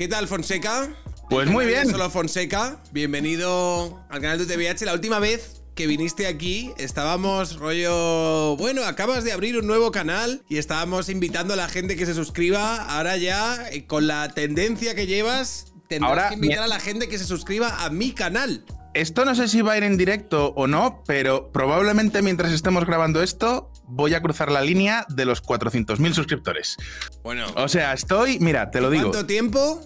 ¿Qué tal, Fonseca? Pues muy bien. Solo Fonseca, bienvenido al canal de TVH. La última vez que viniste aquí estábamos rollo, bueno, acabas de abrir un nuevo canal y estábamos invitando a la gente que se suscriba. Ahora ya, eh, con la tendencia que llevas, tendrás que invitar a la gente que se suscriba a mi canal. Esto no sé si va a ir en directo o no, pero probablemente mientras estemos grabando esto voy a cruzar la línea de los 400.000 suscriptores. Bueno. O sea, estoy, mira, te lo digo. ¿Cuánto tiempo?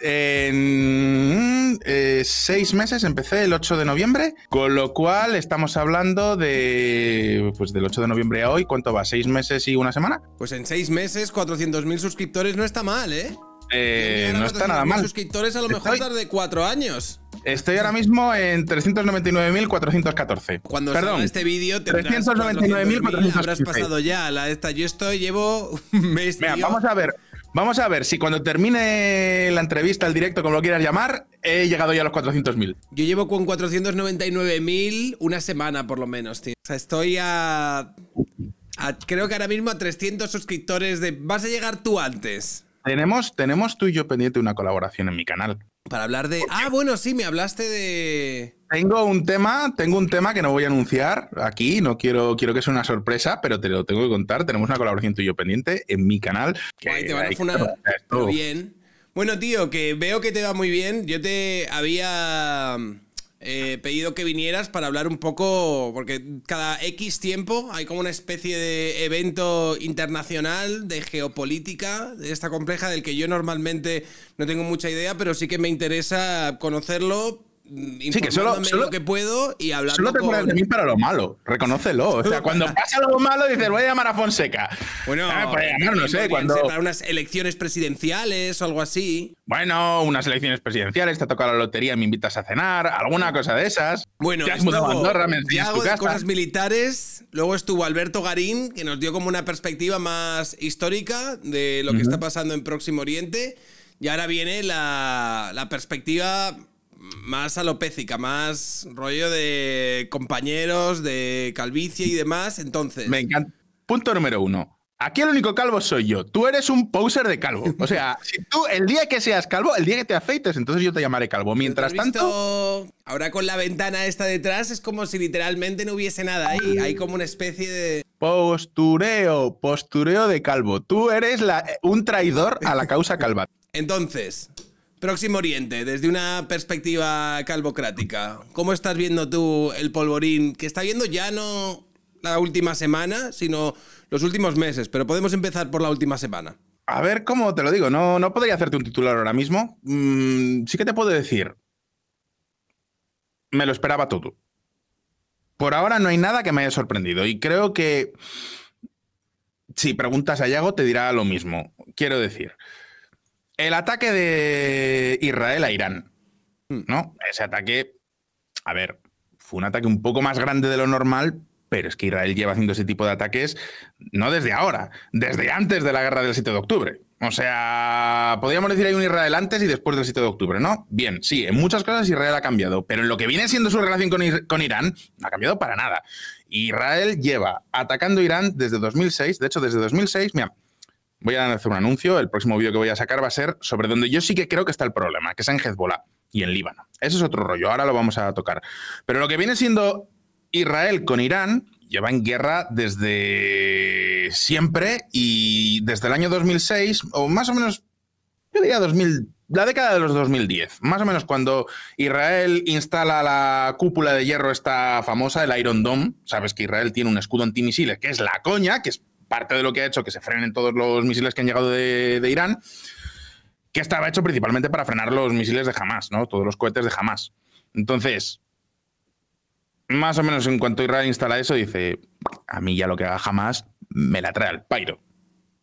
En eh, seis meses empecé el 8 de noviembre, con lo cual estamos hablando de, pues del 8 de noviembre a hoy, ¿cuánto va? ¿Seis meses y una semana? Pues en seis meses 400.000 suscriptores no está mal, ¿eh? eh no está nada mal. Suscriptores a lo mejor de cuatro años. Estoy ahora mismo en 399.414. Cuando Perdón, salga este vídeo, 399.414. Habrás pasado ya la esta. Yo estoy, llevo un mes. Mira, vamos a ver. Vamos a ver si cuando termine la entrevista, el directo, como lo quieras llamar, he llegado ya a los 400.000. Yo llevo con 499.000 una semana, por lo menos, O sea, estoy a, Creo que ahora mismo a 300 suscriptores de. Vas a llegar tú antes. Tenemos, tenemos tú y yo pendiente una colaboración en mi canal para hablar de. Ah, bueno, sí, me hablaste de. Tengo un tema, tengo un tema que no voy a anunciar aquí, no quiero, quiero que sea una sorpresa, pero te lo tengo que contar. Tenemos una colaboración tuyo pendiente en mi canal. te van a Bien. Bueno, tío, que veo que te va muy bien. Yo te había He eh, pedido que vinieras para hablar un poco, porque cada X tiempo hay como una especie de evento internacional de geopolítica, de esta compleja, del que yo normalmente no tengo mucha idea, pero sí que me interesa conocerlo Mm, sí, que solo, solo, lo que puedo y hablando Solo te pones de mí para lo malo, reconócelo. O sea, cuando pasa algo malo dices, voy a llamar a Fonseca. Bueno, ah, pues, no, sé, cuando... Para unas elecciones presidenciales o algo así. Bueno, unas elecciones presidenciales, te toca la lotería, me invitas a cenar, alguna cosa de esas. Bueno, te has mudado a Andorra, me tu casa. cosas militares, luego estuvo Alberto Garín, que nos dio como una perspectiva más histórica de lo que está pasando en Próximo Oriente. Y ahora viene la, la perspectiva más alopécica, más rollo de compañeros, de calvicie y demás. Entonces. Me encanta. Punto número uno. Aquí el único calvo soy yo. Tú eres un poser de calvo. O sea, si tú el día que seas calvo, el día que te afeites, entonces yo te llamaré calvo. Mientras tanto. Ahora con la ventana esta detrás es como si literalmente no hubiese nada ahí. Hay como una especie de. Postureo, postureo de calvo. Tú eres la, eh, un traidor a la causa calva. entonces, Próximo Oriente, desde una perspectiva calvocrática, ¿cómo estás viendo tú el polvorín que está viendo ya no la última semana, sino los últimos meses? Pero podemos empezar por la última semana. A ver cómo te lo digo, no, no podría hacerte un titular ahora mismo. Mm, sí que te puedo decir, me lo esperaba todo. Por ahora no hay nada que me haya sorprendido y creo que si preguntas a Yago te dirá lo mismo. Quiero decir, el ataque de Israel a Irán, hmm. ¿no? Ese ataque, a ver, fue un ataque un poco más grande de lo normal, pero es que Israel lleva haciendo ese tipo de ataques no desde ahora, desde antes de la guerra del 7 de octubre. O sea, podríamos decir hay un Israel antes y después del 7 de octubre, ¿no? Bien, sí, en muchas cosas Israel ha cambiado, pero en lo que viene siendo su relación con, Irán, no ha cambiado para nada. Israel lleva atacando Irán desde 2006, de hecho desde 2006, mira, voy a hacer un anuncio, el próximo vídeo que voy a sacar va a ser sobre donde yo sí que creo que está el problema, que es en Hezbollah y en Líbano. Ese es otro rollo, ahora lo vamos a tocar. Pero lo que viene siendo Israel con Irán lleva en guerra desde siempre y desde el año 2006, o más o menos, yo diría 2000, la década de los 2010, más o menos cuando Israel instala la cúpula de hierro esta famosa, el Iron Dome, sabes que Israel tiene un escudo antimisiles, que es la coña, que es parte de lo que ha hecho que se frenen todos los misiles que han llegado de, Irán, que estaba hecho principalmente para frenar los misiles de Hamas, ¿no? Todos los cohetes de Hamas. Entonces, más o menos en cuanto Irán instala eso, dice, a mí ya lo que haga Hamas me la trae al pairo.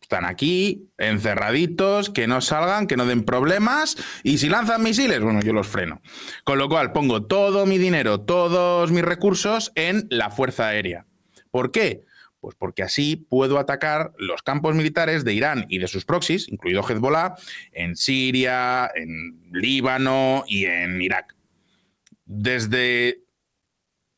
Están aquí, encerraditos, que no salgan, que no den problemas, y si lanzan misiles, bueno, yo los freno. Con lo cual, pongo todo mi dinero, todos mis recursos en la Fuerza Aérea. ¿Por qué? Pues porque así puedo atacar los campos militares de Irán y de sus proxies, incluido Hezbollah, en Siria, en Líbano y en Irak. Desde,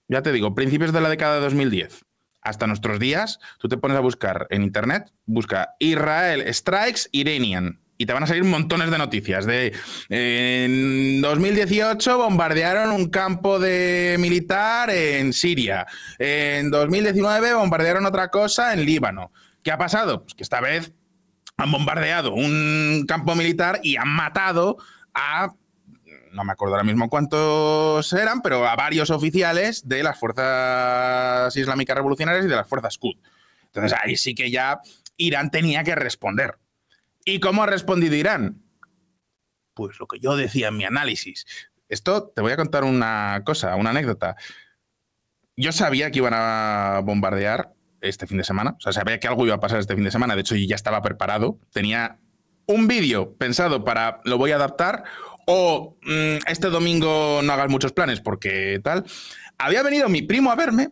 ya te digo, principios de la década de 2010 hasta nuestros días, tú te pones a buscar en Internet, busca Israel Strikes Iranian y te van a salir montones de noticias de en 2018 bombardearon un campo de militar en Siria, en 2019 bombardearon otra cosa en Líbano. ¿Qué ha pasado? Pues que esta vez han bombardeado un campo militar y han matado a no me acuerdo ahora mismo cuántos eran, pero a varios oficiales de las fuerzas islámicas revolucionarias y de las fuerzas Qud. Entonces ahí sí que ya Irán tenía que responder ¿Y cómo ha respondido Irán? Pues lo que yo decía en mi análisis. Esto te voy a contar una cosa, una anécdota. Yo sabía que iban a bombardear este fin de semana, o sea, sabía que algo iba a pasar este fin de semana, de hecho ya estaba preparado, tenía un vídeo pensado para lo voy a adaptar o mm, este domingo no hagas muchos planes porque tal. Había venido mi primo a verme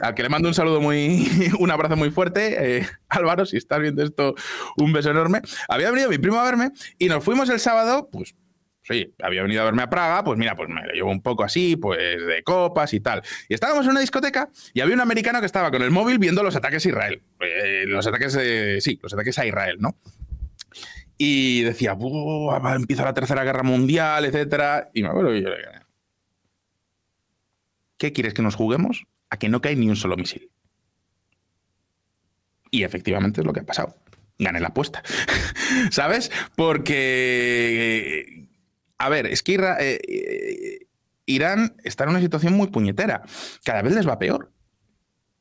al que le mando un saludo muy, un abrazo muy fuerte. Eh, Álvaro, si estás viendo esto, un beso enorme. Había venido mi primo a verme y nos fuimos el sábado, pues sí, había venido a verme a Praga, pues mira, pues me lo llevo un poco así, pues de copas y tal. Y estábamos en una discoteca y había un americano que estaba con el móvil viendo los ataques a Israel. Eh, los ataques, eh, sí, los ataques a Israel, ¿no? Y decía, empieza la tercera guerra mundial, etcétera. Y me acuerdo, que yo le ¿qué quieres que nos juguemos? A que no cae ni un solo misil. Y efectivamente es lo que ha pasado. Gané la apuesta. ¿Sabes? Porque. A ver, es que eh, eh, Irán está en una situación muy puñetera. Cada vez les va peor.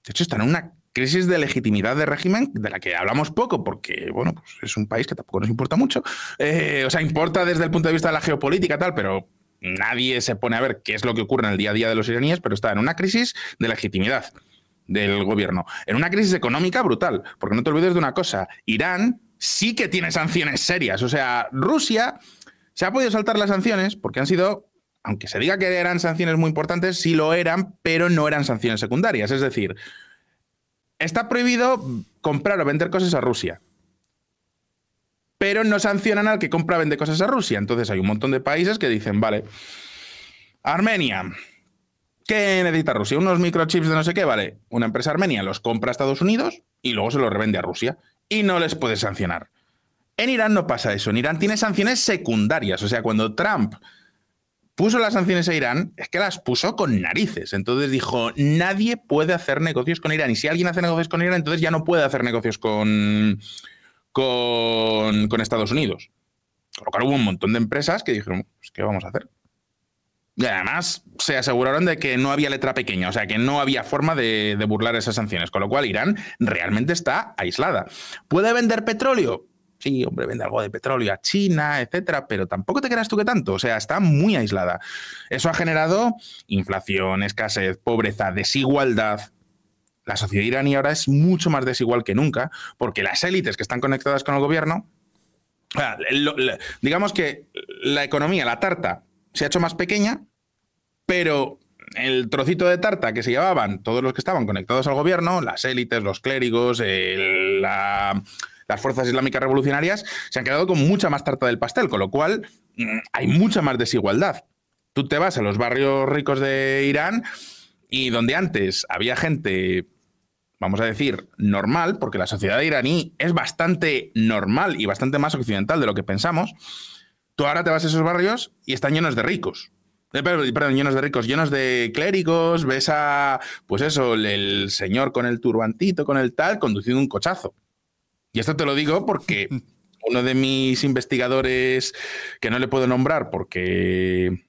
De hecho, están en una crisis de legitimidad de régimen de la que hablamos poco porque bueno pues es un país que tampoco nos importa mucho eh, o sea importa desde el punto de vista de la geopolítica tal pero nadie se pone a ver qué es lo que ocurre en el día a día de los iraníes, pero está en una crisis de legitimidad del gobierno, en una crisis económica brutal, porque no te olvides de una cosa, Irán sí que tiene sanciones serias, o sea, Rusia se ha podido saltar las sanciones porque han sido, aunque se diga que eran sanciones muy importantes, sí lo eran, pero no eran sanciones secundarias, es decir, está prohibido comprar o vender cosas a Rusia pero no sancionan al que compra vende cosas a Rusia. Entonces hay un montón de países que dicen, vale, Armenia, ¿qué necesita Rusia? Unos microchips de no sé qué, vale. Una empresa armenia los compra a Estados Unidos y luego se los revende a Rusia y no les puede sancionar. En Irán no pasa eso. En Irán tiene sanciones secundarias. O sea, cuando Trump puso las sanciones a Irán, es que las puso con narices. Entonces dijo, nadie puede hacer negocios con Irán. Y si alguien hace negocios con Irán, entonces ya no puede hacer negocios con, con, Estados Unidos. Colocaron hubo un montón de empresas que dijeron, pues, ¿qué vamos a hacer? Y además se aseguraron de que no había letra pequeña, o sea, que no había forma de, burlar esas sanciones, con lo cual Irán realmente está aislada. ¿Puede vender petróleo? Sí, hombre, vende algo de petróleo a China, etcétera, pero tampoco te creas tú que tanto, o sea, está muy aislada. Eso ha generado inflación, escasez, pobreza, desigualdad, la sociedad iraní ahora es mucho más desigual que nunca, porque las élites que están conectadas con el gobierno, digamos que la economía, la tarta, se ha hecho más pequeña, pero el trocito de tarta que se llevaban todos los que estaban conectados al gobierno, las élites, los clérigos, eh, las fuerzas islámicas revolucionarias, se han quedado con mucha más tarta del pastel, con lo cual mm, hay mucha más desigualdad. Tú te vas a los barrios ricos de Irán y donde antes había gente vamos a decir, normal, porque la sociedad iraní es bastante normal y bastante más occidental de lo que pensamos, tú ahora te vas a esos barrios y están llenos de ricos. Eh, perdón, llenos de ricos, llenos de clérigos, ves a, pues eso, el señor con el turbantito, con el tal, conduciendo un cochazo. Y esto te lo digo porque uno de mis investigadores, que no le puedo nombrar porque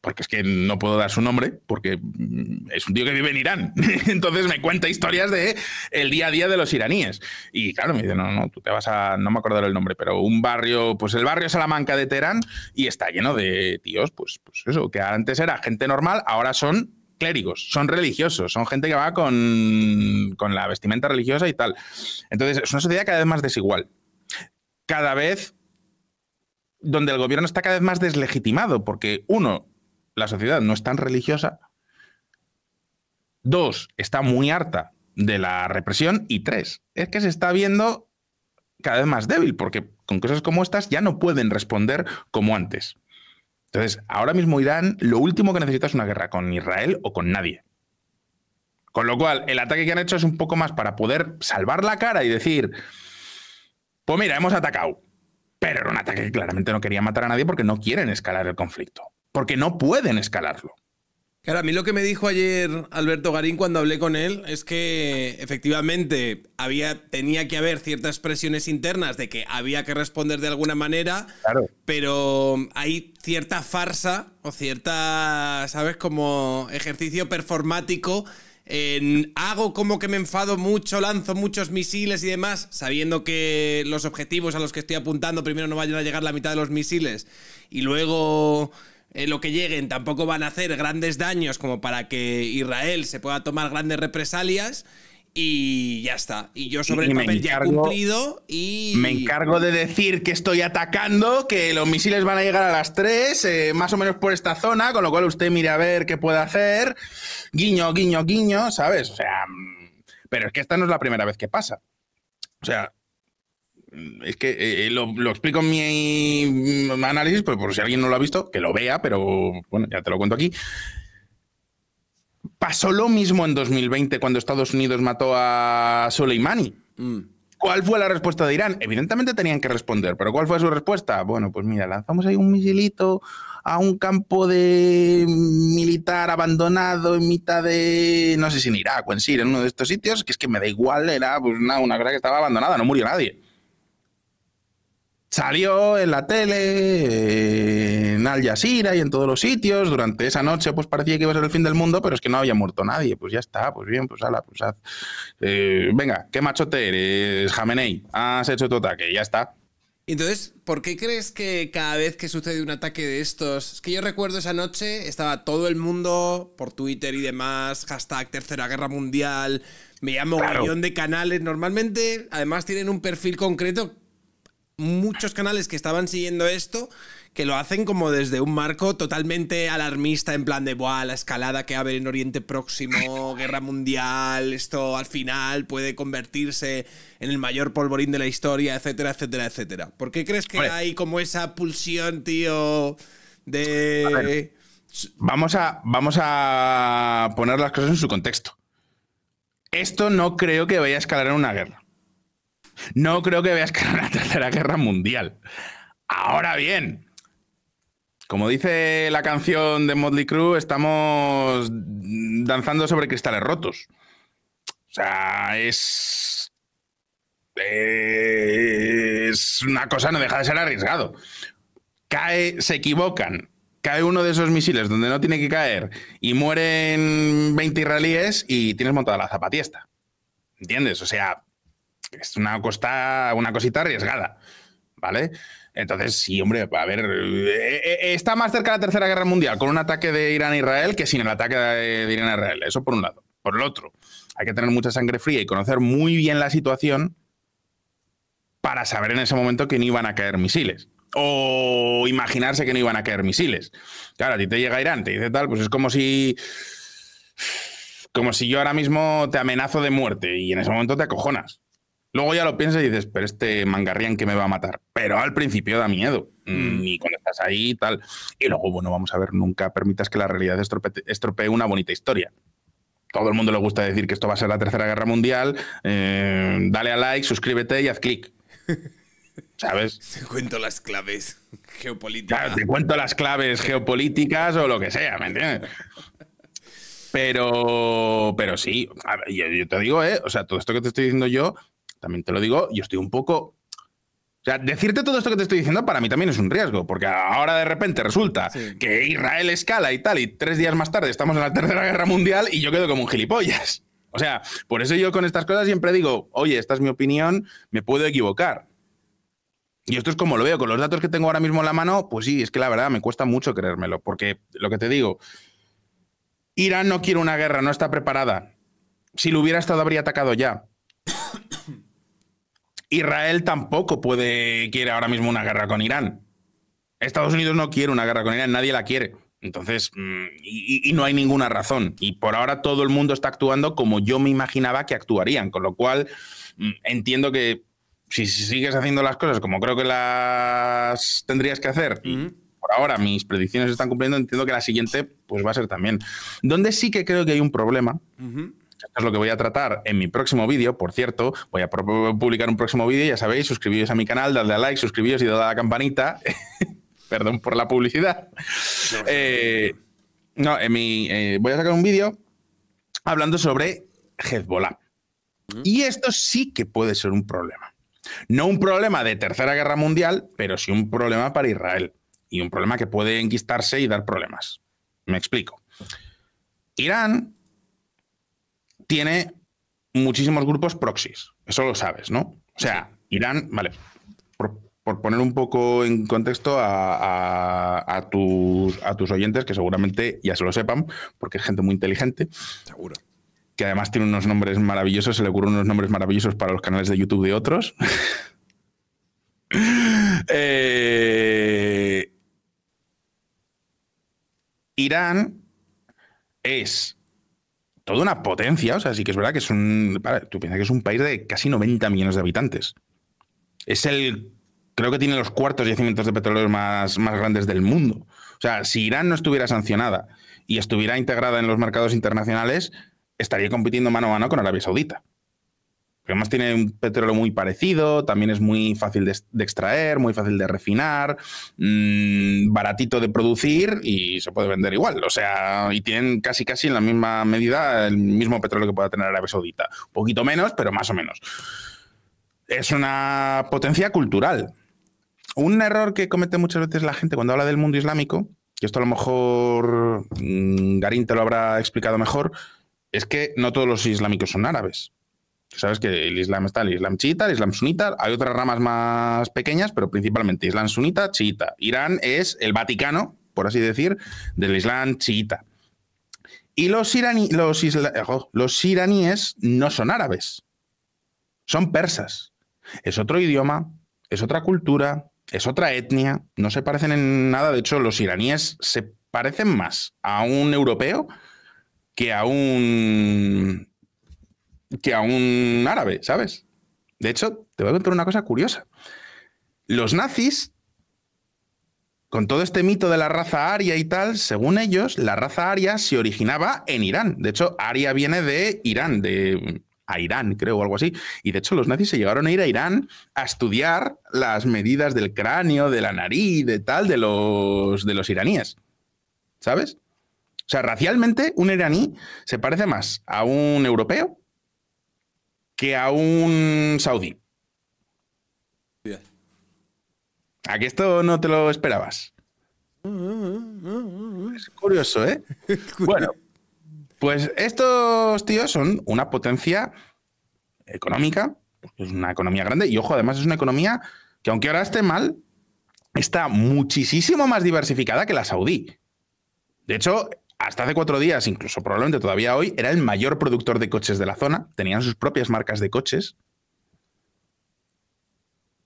porque es que no puedo dar su nombre, porque mm, es un tío que vive en Irán. Entonces me cuenta historias de el día a día de los iraníes. Y claro, me dice, no, no, tú te vas a, no me acuerdo el nombre, pero un barrio, pues el barrio Salamanca de Teherán, y está lleno de tíos, pues, pues eso, que antes era gente normal, ahora son clérigos, son religiosos, son gente que va con, con la vestimenta religiosa y tal. Entonces es una sociedad cada vez más desigual. Cada vez donde el gobierno está cada vez más deslegitimado, porque uno, la sociedad no es tan religiosa. Dos, está muy harta de la represión. Y tres, es que se está viendo cada vez más débil, porque con cosas como estas ya no pueden responder como antes. Entonces, ahora mismo Irán lo último que necesita es una guerra con Israel o con nadie. Con lo cual, el ataque que han hecho es un poco más para poder salvar la cara y decir, pues mira, hemos atacado. Pero era un ataque que claramente no quería matar a nadie porque no quieren escalar el conflicto porque no pueden escalarlo. Claro, a mí lo que me dijo ayer Alberto Garín cuando hablé con él es que efectivamente había, tenía que haber ciertas presiones internas de que había que responder de alguna manera, claro. pero hay cierta farsa o cierta, ¿sabes? Como ejercicio performático en hago como que me enfado mucho, lanzo muchos misiles y demás, sabiendo que los objetivos a los que estoy apuntando primero no vayan a llegar la mitad de los misiles y luego eh, lo que lleguen tampoco van a hacer grandes daños como para que Israel se pueda tomar grandes represalias y ya está. Y yo sobre el papel ya cumplido y... Me encargo de decir que estoy atacando, que los misiles van a llegar a las 3, eh, más o menos por esta zona, con lo cual usted mire a ver qué puede hacer. Guiño, guiño, guiño, ¿sabes? O sea... Mm, pero es que esta no es la primera vez que pasa. O sea, es que eh, eh, lo, explico en mi análisis, pues, por si alguien no lo ha visto, que lo vea, pero bueno, ya te lo cuento aquí. Pasó lo mismo en 2020 cuando Estados Unidos mató a Soleimani. Mm. ¿Cuál fue la respuesta de Irán? Evidentemente tenían que responder, pero ¿cuál fue su respuesta? Bueno, pues mira, lanzamos ahí un misilito a un campo de militar abandonado en mitad de, no sé si en Irak o en Siria, en uno de estos sitios, que es que me da igual, era pues, una, una cosa que estaba abandonada, no murió nadie salió en la tele, eh, en Al Jazeera y en todos los sitios. Durante esa noche, pues parecía que iba a ser el fin del mundo, pero es que no había muerto nadie. Pues ya está, pues bien, pues ala, pues haz. Eh, venga, qué machote eres, Jamenei. Has hecho tu ataque, ya está. Entonces, ¿por qué crees que cada vez que sucede un ataque de estos? Es que yo recuerdo esa noche, estaba todo el mundo por Twitter y demás, hashtag Tercera Guerra Mundial, me llamo claro. de canales. Normalmente, además, tienen un perfil concreto muchos canales que estaban siguiendo esto que lo hacen como desde un marco totalmente alarmista, en plan de, Buah, la escalada que va a haber en Oriente Próximo, guerra mundial, esto al final puede convertirse en el mayor polvorín de la historia, etcétera, etcétera, etcétera. ¿Por qué crees que hay como esa pulsión, tío, de... vamos, a, vamos a poner las cosas en su contexto. Esto no creo que vaya a escalar en una guerra. No creo que veas que a la Tercera Guerra Mundial. Ahora bien, como dice la canción de Motley Crue, estamos danzando sobre cristales rotos. O sea, es. Es una cosa, no deja de ser arriesgado. Cae, se equivocan, cae uno de esos misiles donde no tiene que caer y mueren 20 israelíes y tienes montada la zapatiesta. ¿Entiendes? O sea, es una, costa, una cosita arriesgada, ¿vale? Entonces, sí, hombre, a ver, eh, eh, eh, está más cerca la Tercera Guerra Mundial con un ataque de Irán a Israel que sin el ataque de Irán a Israel, eso por un lado. Por el otro, hay que tener mucha sangre fría y conocer muy bien la situación para saber en ese momento que no iban a caer misiles. O imaginarse que no iban a caer misiles. Claro, a ti te llega Irán, te dice tal, pues es como si como si yo ahora mismo te amenazo de muerte y en ese momento te acojonas. Luego ya lo piensas y dices, pero este mangarrián que me va a matar. Pero al principio da miedo. Y mm. cuando estás ahí y tal. Y luego, bueno, vamos a ver, nunca permitas que la realidad estropee, una bonita historia. Todo el mundo le gusta decir que esto va a ser la Tercera Guerra Mundial. Eh, dale a like, suscríbete y haz clic. ¿Sabes? Te cuento las claves geopolíticas. Claro, te cuento las claves geopolíticas o lo que sea, ¿me entiendes? Pero, pero sí, yo, te digo, ¿eh? o sea, todo esto que te estoy diciendo yo también te lo digo, yo estoy un poco o sea, decirte todo esto que te estoy diciendo para mí también es un riesgo, porque ahora de repente resulta que Israel escala y tal, y tres días más tarde estamos en la Tercera Guerra Mundial y yo quedo como un gilipollas. O sea, por eso yo con estas cosas siempre digo, oye, esta es mi opinión, me puedo equivocar. Y esto es como lo veo, con los datos que tengo ahora mismo en la mano, pues sí, es que la verdad me cuesta mucho creérmelo, porque lo que te digo, Irán no quiere una guerra, no está preparada. Si lo hubiera estado, habría atacado ya. Israel tampoco puede, quiere ahora mismo una guerra con Irán. Estados Unidos no quiere una guerra con Irán, nadie la quiere. Entonces, mm, y, no hay ninguna razón. Y por ahora todo el mundo está actuando como yo me imaginaba que actuarían, con lo cual mm, entiendo que si sigues haciendo las cosas como creo que las tendrías que hacer, por ahora mis predicciones están cumpliendo, entiendo que la siguiente pues va a ser también. Donde sí que creo que hay un problema, esto es lo que voy a tratar en mi próximo vídeo. Por cierto, voy a publicar un próximo vídeo. Ya sabéis, suscribíos a mi canal, dadle a like, suscribíos y dadle a la campanita. Perdón por la publicidad. No, eh, en mi, eh, voy a sacar un vídeo hablando sobre Hezbollah. Mm. Y esto sí que puede ser un problema. No un problema de Tercera Guerra Mundial, pero sí un problema para Israel. Y un problema que puede enquistarse y dar problemas. Me explico. Irán tiene muchísimos grupos proxies. Eso lo sabes, ¿no? O sea, Irán, vale, por, poner un poco en contexto a, tus, oyentes, que seguramente ya se lo sepan, porque es gente muy inteligente. Seguro que además tiene unos nombres maravillosos, se le ocurren unos nombres maravillosos para los canales de YouTube de otros. Eh, Irán es toda una potencia, o sea, sí que es verdad que es un, tú piensas que es un país de casi 90 millones de habitantes. Es el, creo que tiene los cuartos yacimientos de petróleo más, más grandes del mundo. O sea, si Irán no estuviera sancionada y estuviera integrada en los mercados internacionales, estaría compitiendo mano a mano con Arabia Saudita además tiene un petróleo muy parecido, también es muy fácil de, extraer, muy fácil de refinar, mm, baratito de producir y se puede vender igual. O sea, y tienen casi casi en la misma medida el mismo petróleo que pueda tener Arabia Saudita. Un poquito menos, pero más o menos. Es una potencia cultural. Un error que comete muchas veces la gente cuando habla del mundo islámico, que esto a lo mejor mm, Garín te lo habrá explicado mejor, es que no todos los islámicos son árabes sabes que el Islam está el Islam chiita, el Islam sunita, hay otras ramas más pequeñas, pero principalmente Islam sunita, chiita. Irán es el Vaticano, por así decir, del Islam chiita. Y los, los, los iraníes no son árabes, son persas. Es otro idioma, es otra cultura, es otra etnia, no se parecen en nada. De hecho, los iraníes se parecen más a un europeo que a un que a un árabe, ¿sabes? De hecho, te voy a contar una cosa curiosa. Los nazis, con todo este mito de la raza aria y tal, según ellos, la raza aria se originaba en Irán. De hecho, aria viene de Irán, de a Irán, creo, o algo así. Y de hecho, los nazis se llegaron a ir a Irán a estudiar las medidas del cráneo, de la nariz, de tal, de los, de los iraníes. ¿Sabes? O sea, racialmente, un iraní se parece más a un europeo que a un saudí. ¿A esto no te lo esperabas? Mm-hmm. Es curioso, ¿eh? bueno, pues estos tíos son una potencia económica, es una economía grande, y ojo, además es una economía que aunque ahora esté mal, está muchísimo más diversificada que la saudí. De hecho, hasta hace cuatro días, incluso probablemente todavía hoy, era el mayor productor de coches de la zona, tenían sus propias marcas de coches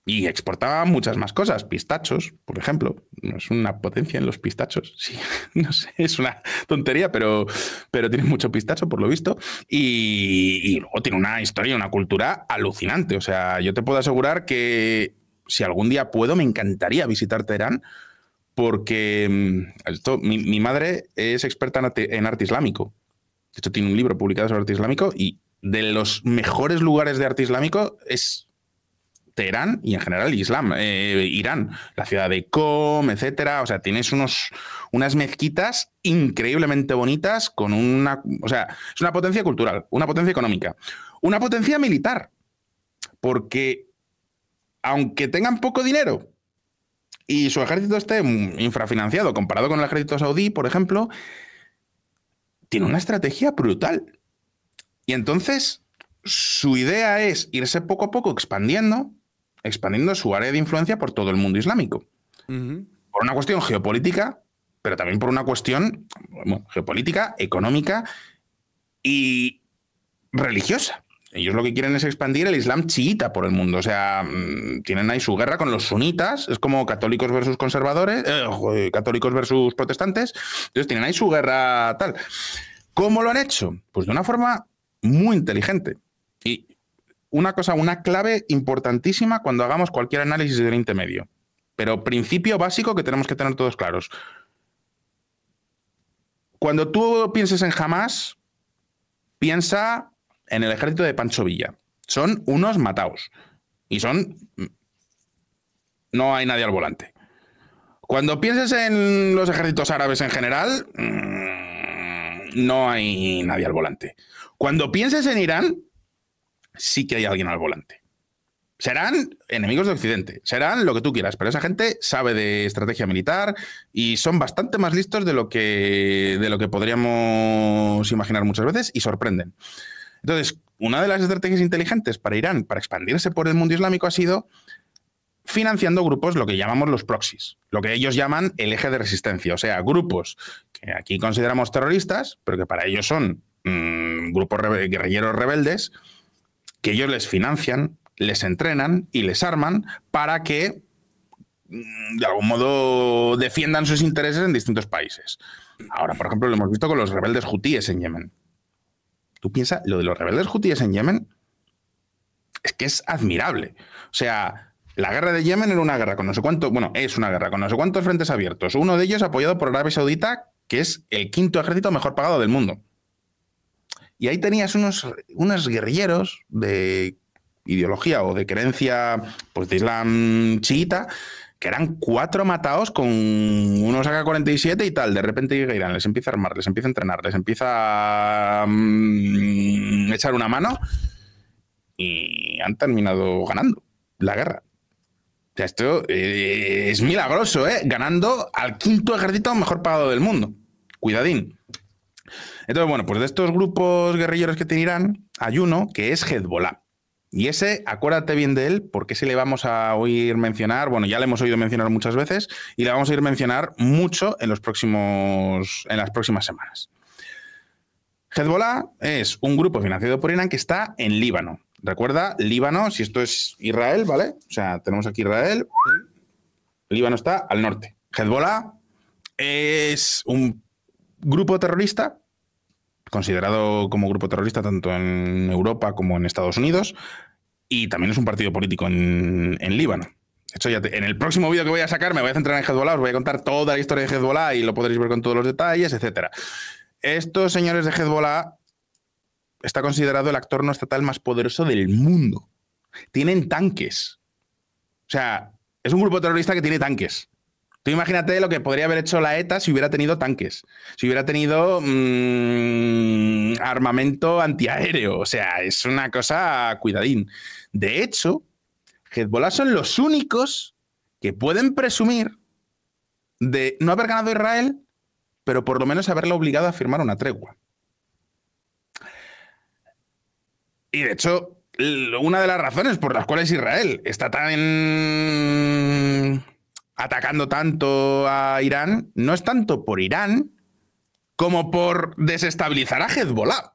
y exportaban muchas más cosas, pistachos, por ejemplo, es una potencia en los pistachos, sí, no sé, es una tontería, pero, pero tiene mucho pistacho por lo visto y, y luego tiene una historia, una cultura alucinante, o sea, yo te puedo asegurar que si algún día puedo, me encantaría visitar Teherán porque mm, mi, madre es experta en arte, islámico. De hecho, tiene un libro publicado sobre arte islámico y de los mejores lugares de arte islámico es Teherán y en general Islam, eh, Irán, la ciudad de Qom, etcétera. O sea, tienes unos, unas mezquitas increíblemente bonitas con una. O sea, es una potencia cultural, una potencia económica, una potencia militar. Porque aunque tengan poco dinero, y su ejército esté mm, infrafinanciado comparado con el ejército saudí, por ejemplo, tiene una estrategia brutal. Y entonces su idea es irse poco a poco expandiendo, expandiendo su área de influencia por todo el mundo islámico. Por una cuestión geopolítica, pero también por una cuestión geopolítica, económica y religiosa ellos lo que quieren es expandir el Islam chiita por el mundo. O sea, mm, tienen ahí su guerra con los sunitas, es como católicos versus conservadores, eh, eh, católicos versus protestantes. Entonces tienen ahí su guerra tal. ¿Cómo lo han hecho? Pues de una forma muy inteligente. Y una cosa, una clave importantísima cuando hagamos cualquier análisis del intermedio. Pero principio básico que tenemos que tener todos claros. Cuando tú pienses en jamás piensa en el ejército de Pancho Villa. Son unos mataos. Y son... Mm, no hay nadie al volante. Cuando pienses en los ejércitos árabes en general, mm, no hay nadie al volante. Cuando pienses en Irán, sí que hay alguien al volante. Serán enemigos de Occidente, serán lo que tú quieras, pero esa gente sabe de estrategia militar y son bastante más listos de lo que, de lo que podríamos imaginar muchas veces y sorprenden. Entonces, una de las estrategias inteligentes para Irán, para expandirse por el mundo islámico, ha sido financiando grupos, lo que llamamos los proxies, lo que ellos llaman el eje de resistencia, o sea, grupos que aquí consideramos terroristas, pero que para ellos son mm, grupos guerrilleros rebeldes, que ellos les financian, les entrenan y les arman para que mm, de algún modo defiendan sus intereses en distintos países. Ahora, por ejemplo, lo hemos visto con los rebeldes hutíes en Yemen. Tú piensas, lo de los rebeldes hutíes en Yemen es que es admirable. O sea, la guerra de Yemen era una guerra con no sé cuánto. bueno, es una guerra con no sé cuántos frentes abiertos. Uno de ellos apoyado por Arabia Saudita, que es el quinto ejército mejor pagado del mundo. Y ahí tenías unos, unos guerrilleros de ideología o de creencia pues, de Islam chiita que eran cuatro matados con uno saca 47 y tal. De repente llega Irán, les empieza a armar, les empieza a entrenar, les empieza a mm, echar una mano y han terminado ganando la guerra. esto eh, es milagroso, ¿eh? Ganando al quinto ejército mejor pagado del mundo. Cuidadín. Entonces, bueno, pues de estos grupos guerrilleros que tiene Irán, hay uno que es Hezbollah. Y ese, acuérdate bien de él, porque ese le vamos a oír mencionar, bueno, ya le hemos oído mencionar muchas veces y le vamos a ir mencionar mucho en, los próximos, en las próximas semanas. Hezbollah es un grupo financiado por Irán que está en Líbano. Recuerda, Líbano, si esto es Israel, ¿vale? O sea, tenemos aquí Israel, Líbano está al norte. Hezbollah es un grupo terrorista considerado como grupo terrorista tanto en Europa como en Estados Unidos, y también es un partido político en, en Líbano. ya en el próximo vídeo que voy a sacar me voy a centrar en Hezbollah, os voy a contar toda la historia de Hezbollah y lo podréis ver con todos los detalles, etc. Estos señores de Hezbollah está considerado el actor no estatal más poderoso del mundo. Tienen tanques. O sea, es un grupo terrorista que tiene tanques. Tú imagínate lo que podría haber hecho la ETA si hubiera tenido tanques, si hubiera tenido mm, armamento antiaéreo. O sea, es una cosa cuidadín. De hecho, Hezbollah son los únicos que pueden presumir de no haber ganado Israel, pero por lo menos haberlo obligado a firmar una tregua. Y de hecho, una de las razones por las cuales Israel está tan atacando tanto a Irán no es tanto por Irán como por desestabilizar a Hezbollah.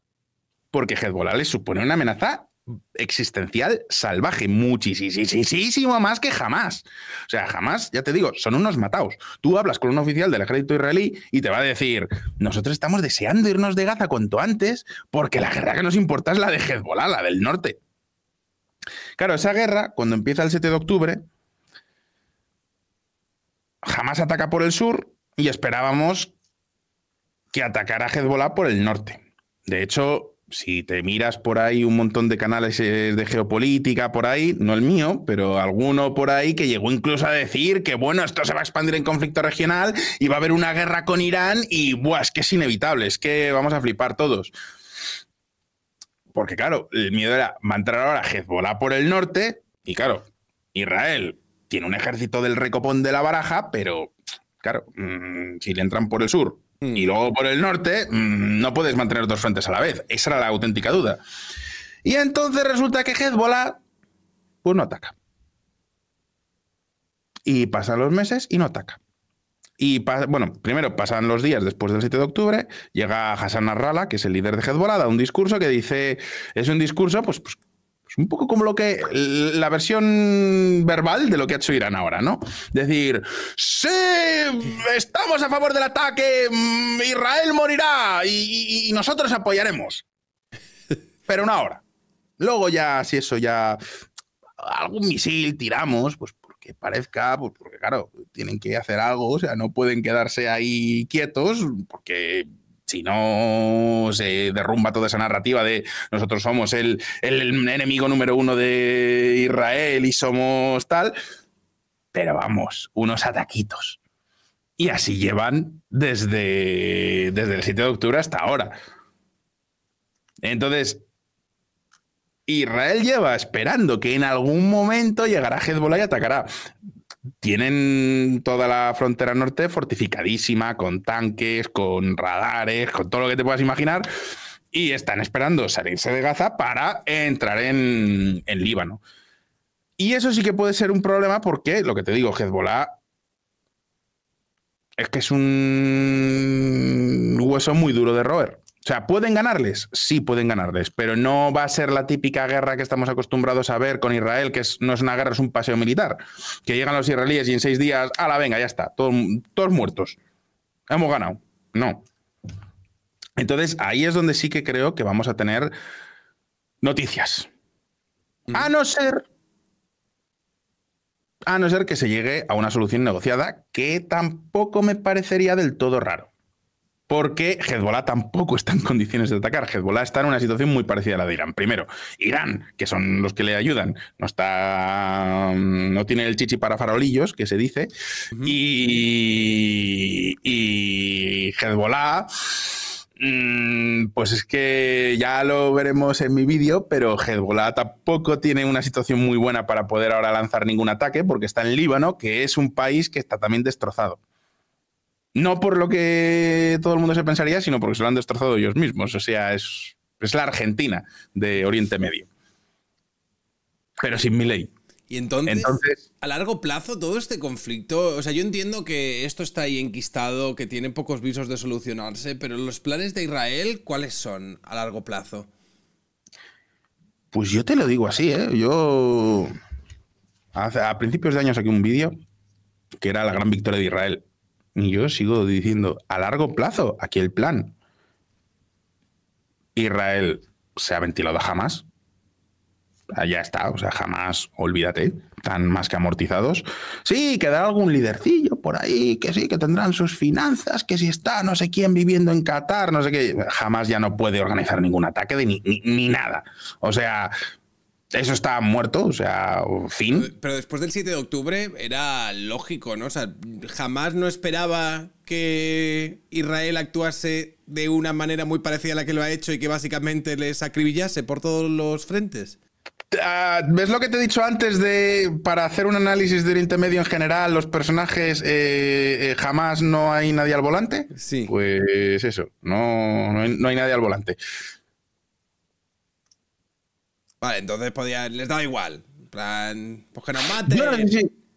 Porque Hezbollah le supone una amenaza existencial salvaje, muchísimo más que jamás. O sea, jamás, ya te digo, son unos mataos. Tú hablas con un oficial del ejército israelí y te va a decir, nosotros estamos deseando irnos de Gaza cuanto antes porque la guerra que nos importa es la de Hezbollah, la del norte. Claro, esa guerra, cuando empieza el 7 de octubre, jamás ataca por el sur y esperábamos que atacara Hezbollah por el norte. De hecho, si te miras por ahí un montón de canales eh, de geopolítica por ahí, no el mío, pero alguno por ahí que llegó incluso a decir que bueno, esto se va a expandir en conflicto regional y va a haber una guerra con Irán y buah, es que es inevitable, es que vamos a flipar todos. Porque claro, el miedo era, va a entrar ahora Hezbollah por el norte y claro, Israel tiene un ejército del recopón de la baraja, pero claro, mm, si le entran por el sur hmm. y luego por el norte, mm, no puedes mantener dos frentes a la vez. Esa era la auténtica duda. Y entonces resulta que Hezbollah, pues no ataca. Y pasan los meses y no ataca. Y bueno, primero pasan los días después del 7 de octubre, llega Hassan Arrala, que es el líder de Hezbollah, da un discurso que dice, es un discurso pues, pues pues, un poco como lo que la versión verbal de lo que ha hecho Irán ahora, ¿no? Decir, sí, estamos a favor del ataque, mm, Israel morirá y, nosotros apoyaremos. Pero una hora. Luego ya, si eso ya, algún misil tiramos, pues porque parezca, pues porque claro, tienen que hacer algo, o sea, no pueden quedarse ahí quietos porque si no se derrumba toda esa narrativa de nosotros somos el, enemigo número uno de Israel y somos tal, pero vamos, unos ataquitos. Y así llevan desde, desde el 7 de octubre hasta ahora. Entonces, Israel lleva esperando que en algún momento llegará Hezbollah y atacará tienen toda la frontera norte fortificadísima, con tanques, con radares, con todo lo que te puedas imaginar, y están esperando salirse de Gaza para entrar en, Líbano. Y eso sí que puede ser un problema porque, lo que te digo, Hezbollah es que es un hueso muy duro de roer. O sea, ¿pueden ganarles? Sí, pueden ganarles, pero no va a ser la típica guerra que estamos acostumbrados a ver con Israel, que no es una guerra, es un paseo militar. Que llegan los israelíes y en seis días, a venga, ya está, todos, todos muertos. Hemos ganado. No. Entonces, ahí es donde sí que creo que vamos a tener noticias. Mm. A no ser. A no ser que se llegue a una solución negociada, que tampoco me parecería del todo raro porque Hezbollah tampoco está en condiciones de atacar. Hezbollah está en una situación muy parecida a la de Irán. Primero, Irán, que son los que le ayudan, no está, mm, no tiene el chichi para farolillos, que se dice, y, y Hezbollah mm, pues es que ya lo veremos en mi vídeo, pero Hezbollah tampoco tiene una situación muy buena para poder ahora lanzar ningún ataque porque está en Líbano, que es un país que está también destrozado. No por lo que todo el mundo se pensaría, sino porque se lo han destrozado ellos mismos. O sea, es, es la Argentina de Oriente Medio. Pero sin mi ley. Y entonces, entonces, a largo plazo, todo este conflicto, o sea, yo entiendo que esto está ahí enquistado, que tiene pocos visos de solucionarse, pero los planes de Israel, ¿cuáles son a largo plazo? Pues yo te lo digo así, ¿eh? Yo a principios de año saqué un vídeo que era la gran victoria de Israel. Y yo sigo diciendo, a largo plazo, aquí el plan. Israel se ha ventilado jamás. Allá ah, está, o sea, jamás, olvídate, tan más que amortizados. Sí, quedará algún lidercillo por ahí, que sí, que tendrán sus finanzas, que si está no sé quién viviendo en Qatar, no sé qué, jamás ya no puede organizar ningún ataque de ni nada. O sea, eso está muerto, o sea, fin. Pero después del 7 de octubre era lógico, ¿no? O sea, jamás no esperaba que Israel actuase de una manera muy parecida a la que lo ha hecho y que básicamente les acribillase por todos los frentes. Ah, ¿Ves lo que te he dicho antes de para hacer un análisis del intermedio en general, los personajes eh, eh, jamás no hay nadie al volante? Sí. Pues eso, no, no hay nadie al volante. Vale, entonces podía, les daba igual. plan, pues que nos maten.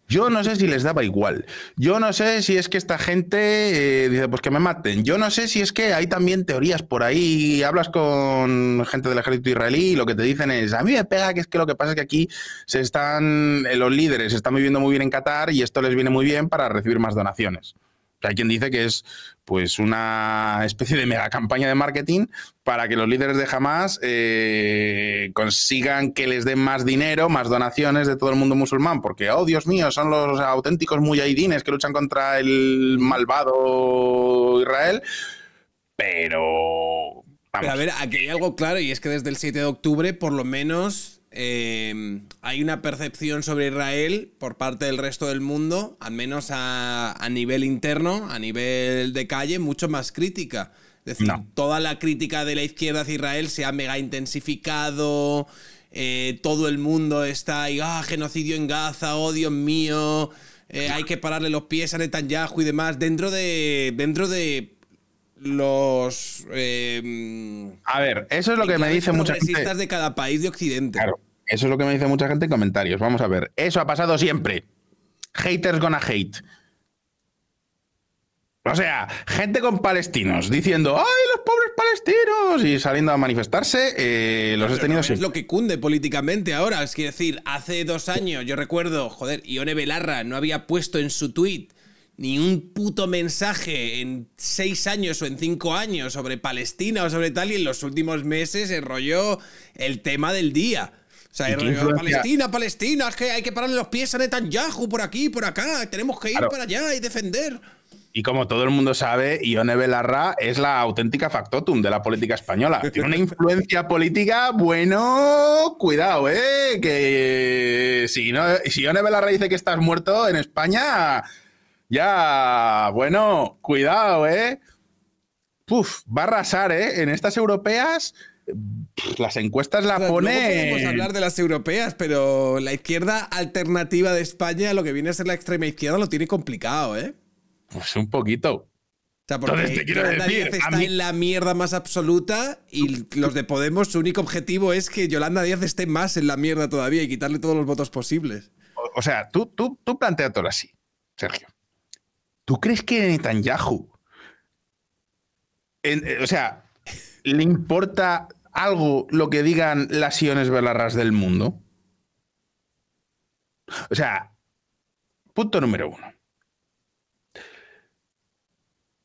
Yo no, sé si, les daba igual. Yo no sé si es que esta gente eh, dice, pues que me maten. Yo no sé si es que hay también teorías por ahí. Hablas con gente del ejército israelí y lo que te dicen es, a mí me pega que es que lo que pasa es que aquí se están, eh, los líderes se están viviendo muy bien en Qatar y esto les viene muy bien para recibir más donaciones. Hay quien dice que es pues una especie de mega campaña de marketing para que los líderes de Hamas eh, consigan que les den más dinero, más donaciones de todo el mundo musulmán, porque, oh Dios mío, son los auténticos muyahidines que luchan contra el malvado Israel, pero... Pero a ver, aquí hay algo claro y es que desde el 7 de octubre por lo menos Em, hay una percepción sobre Israel por parte del resto del mundo, al menos a, nivel interno, a nivel de calle, mucho más crítica. Es decir, toda la crítica de la izquierda hacia Israel se ha mega intensificado. Eh, todo el mundo está ahí, ah, genocidio en Gaza, oh Dios mío, eh, hay que pararle los pies a Netanyahu y demás, dentro de, dentro de los. Em, a ver, eso es lo que me dice mucha gente. de cada país de Occidente. Claro, eso es lo que me dice mucha gente en comentarios. Vamos a ver. Eso ha pasado siempre. Haters gonna hate. O sea, gente con palestinos diciendo, ¡ay, los pobres palestinos! Y saliendo a manifestarse, eh, los he tenido Es lo que cunde políticamente ahora. Es decir, hace dos años, yo recuerdo, joder, Ione Belarra no había puesto en su tweet ni un puto mensaje en seis años o en cinco años sobre Palestina o sobre tal, y en los últimos meses enrolló el tema del día. O sea, enrolló Palestina, Palestina, es que hay que pararle los pies a Netanyahu por aquí, por acá, tenemos que ir para allá y defender. Y como todo el mundo sabe, Ione Belarra es la auténtica factotum de la política española. Tiene una influencia política, bueno, cuidado, ¿eh? Que si, si Ione Belarra dice que estás muerto en España, ya, bueno, cuidado, ¿eh? Puf, va a arrasar, ¿eh? En estas europeas, las encuestas la pone. podemos hablar de las europeas, pero la izquierda alternativa de España, lo que viene a ser la extrema izquierda, lo tiene complicado, ¿eh? Pues un poquito. O sea, porque Yolanda Díaz está en la mierda más absoluta y los de Podemos su único objetivo es que Yolanda Díaz esté más en la mierda todavía y quitarle todos los votos posibles. O, sea, tú, tú, tú todo así, Sergio. ¿Tú crees que Netanyahu, eh, o sea, le importa algo lo que digan las siones Belarras del mundo? O sea, punto número uno.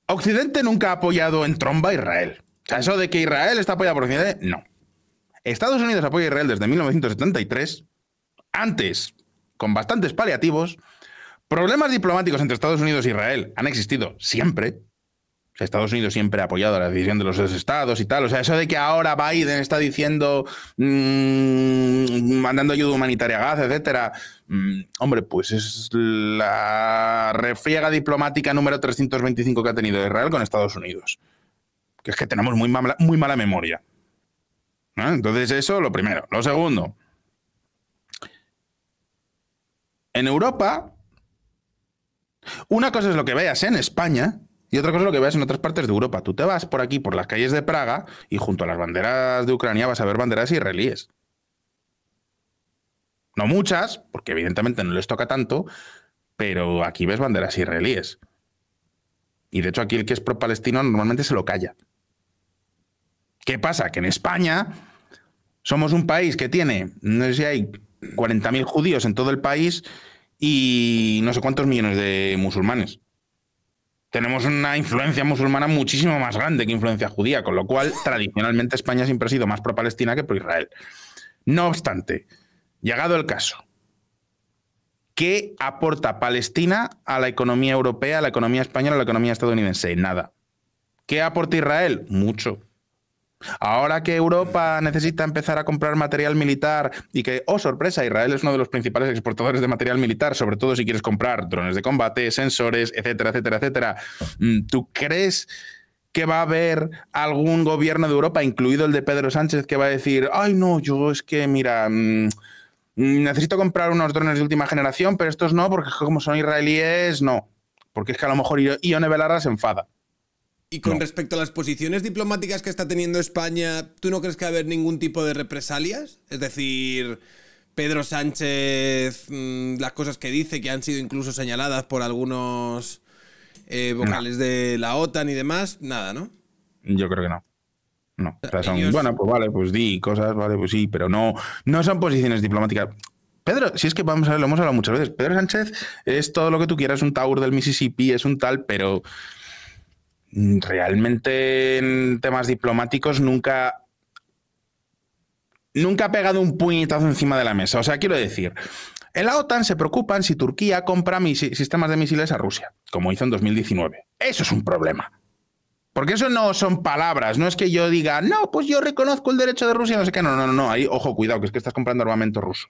Occidente nunca ha apoyado en tromba a Israel. O sea, eso de que Israel está apoyado por Occidente, no. Estados Unidos apoya a Israel desde 1973, antes con bastantes paliativos, Problemas diplomáticos entre Estados Unidos e Israel han existido siempre. Estados Unidos siempre ha apoyado la decisión de los dos estados y tal. O sea, eso de que ahora Biden está diciendo mm, mandando ayuda humanitaria a Gaza, etc. Mm, hombre, pues es la refriega diplomática número 325 que ha tenido Israel con Estados Unidos. Que es que tenemos muy mala, muy mala memoria. Entonces, eso lo primero. Lo segundo. En Europa, una cosa es lo que veas en España y otra cosa es lo que veas en otras partes de Europa. Tú te vas por aquí, por las calles de Praga, y junto a las banderas de Ucrania vas a ver banderas israelíes. No muchas, porque evidentemente no les toca tanto, pero aquí ves banderas israelíes. Y de hecho aquí el que es pro-palestino normalmente se lo calla. ¿Qué pasa? Que en España somos un país que tiene, no sé si hay 40.000 judíos en todo el país y no sé cuántos millones de musulmanes. Tenemos una influencia musulmana muchísimo más grande que influencia judía, con lo cual tradicionalmente España siempre ha sido más pro-Palestina que pro-Israel. No obstante, llegado el caso, ¿qué aporta Palestina a la economía europea, a la economía española, a la economía estadounidense? Nada. ¿Qué aporta Israel? Mucho. Ahora que Europa necesita empezar a comprar material militar y que, oh sorpresa, Israel es uno de los principales exportadores de material militar, sobre todo si quieres comprar drones de combate, sensores, etcétera, etcétera, etcétera, mm, ¿tú crees que va a haber algún gobierno de Europa, incluido el de Pedro Sánchez, que va a decir, ay no, yo es que, mira... Mm, mm, necesito comprar unos drones de última generación, pero estos no, porque como son israelíes, no. Porque es que a lo mejor Ione Belarra se enfada. Y con respecto a las posiciones diplomáticas que está teniendo España, ¿tú no crees que va a haber ningún tipo de represalias? Es decir, Pedro Sánchez, mm, las cosas que dice, que han sido incluso señaladas por algunos eh, vocales de la OTAN y demás, nada, ¿no? Yo creo que no. No. Bueno, pues vale, pues di cosas, vale, pues sí, pero no, no son posiciones diplomáticas. Pedro, si es que vamos a ver, lo hemos hablado muchas veces. Pedro Sánchez es todo lo que tú quieras, un Taur del Mississippi, es un tal, pero realmente en temas diplomáticos nunca nunca ha pegado un puñetazo encima de la mesa. O sea, quiero decir, en la OTAN se preocupan si Turquía compra sistemas de misiles a Rusia, como hizo en 2019. Eso es un problema. Porque eso no son palabras, no es que yo diga, no, pues yo reconozco el derecho de Rusia, no sé qué, no, no, no, ahí, ojo, cuidado, que es que estás comprando armamento ruso.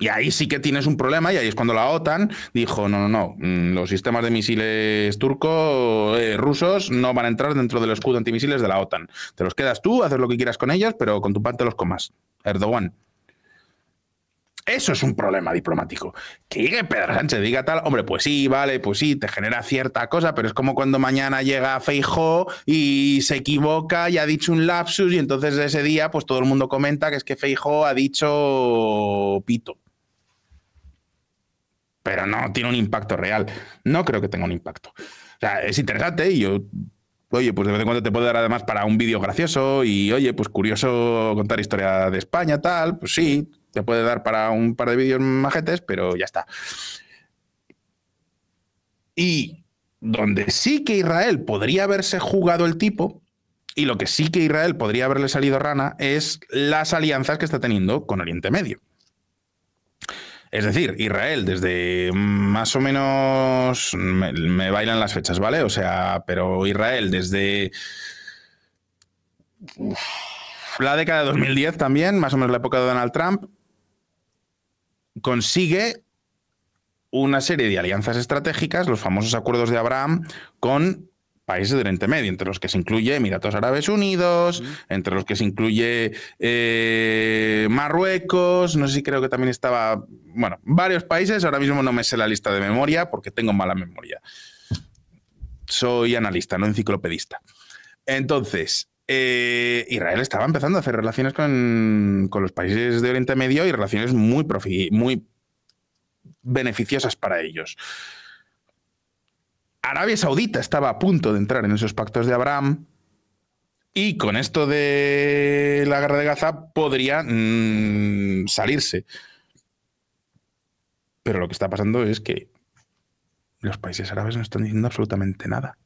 Y ahí sí que tienes un problema y ahí es cuando la OTAN dijo, no, no, no, mm, los sistemas de misiles turcos, eh, rusos, no van a entrar dentro del escudo antimisiles de la OTAN. Te los quedas tú, haces lo que quieras con ellos, pero con tu parte los comas. Erdogan. Eso es un problema diplomático. Que llegue Pedro Sánchez, diga tal, hombre, pues sí, vale, pues sí, te genera cierta cosa, pero es como cuando mañana llega Feijó y se equivoca y ha dicho un lapsus y entonces ese día pues todo el mundo comenta que es que Feijó ha dicho pito pero no tiene un impacto real. No creo que tenga un impacto. O sea, es interesante y yo oye, pues de vez en cuando te puedo dar además para un vídeo gracioso y, oye, pues curioso contar historia de España, tal, pues sí, te puede dar para un par de vídeos majetes, pero ya está. Y donde sí que Israel podría haberse jugado el tipo, y lo que sí que Israel podría haberle salido rana, es las alianzas que está teniendo con Oriente Medio. Es decir, Israel desde más o menos me, bailan las fechas, ¿vale? O sea, pero Israel desde la década de 2010 también, más o menos la época de Donald Trump, consigue una serie de alianzas estratégicas, los famosos acuerdos de Abraham, con países del Oriente Medio, entre los que se incluye Emiratos Árabes Unidos, entre los que se incluye eh, Marruecos, no sé si creo que también estaba, bueno, varios países, ahora mismo no me sé la lista de memoria porque tengo mala memoria. Soy analista, no enciclopedista. Entonces, eh, Israel estaba empezando a hacer relaciones con, los países de Oriente Medio y relaciones muy, muy beneficiosas para ellos. Arabia Saudita estaba a punto de entrar en esos pactos de Abraham. Y con esto de la guerra de Gaza podría mm, salirse. Pero lo que está pasando es que los países árabes no están diciendo absolutamente nada.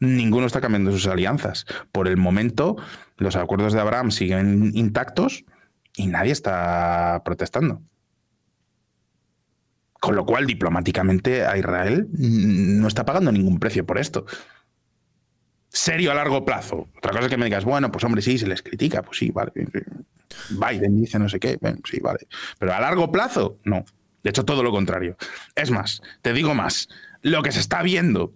Ninguno está cambiando sus alianzas. Por el momento, los acuerdos de Abraham siguen intactos y nadie está protestando. Con lo cual, diplomáticamente, a Israel no está pagando ningún precio por esto. Serio a largo plazo. Otra cosa es que me digas, bueno, pues hombre, sí, se les critica, pues sí, vale. Biden dice no sé qué, sí, vale. Pero a largo plazo, no. De hecho, todo lo contrario. Es más, te digo más, lo que se está viendo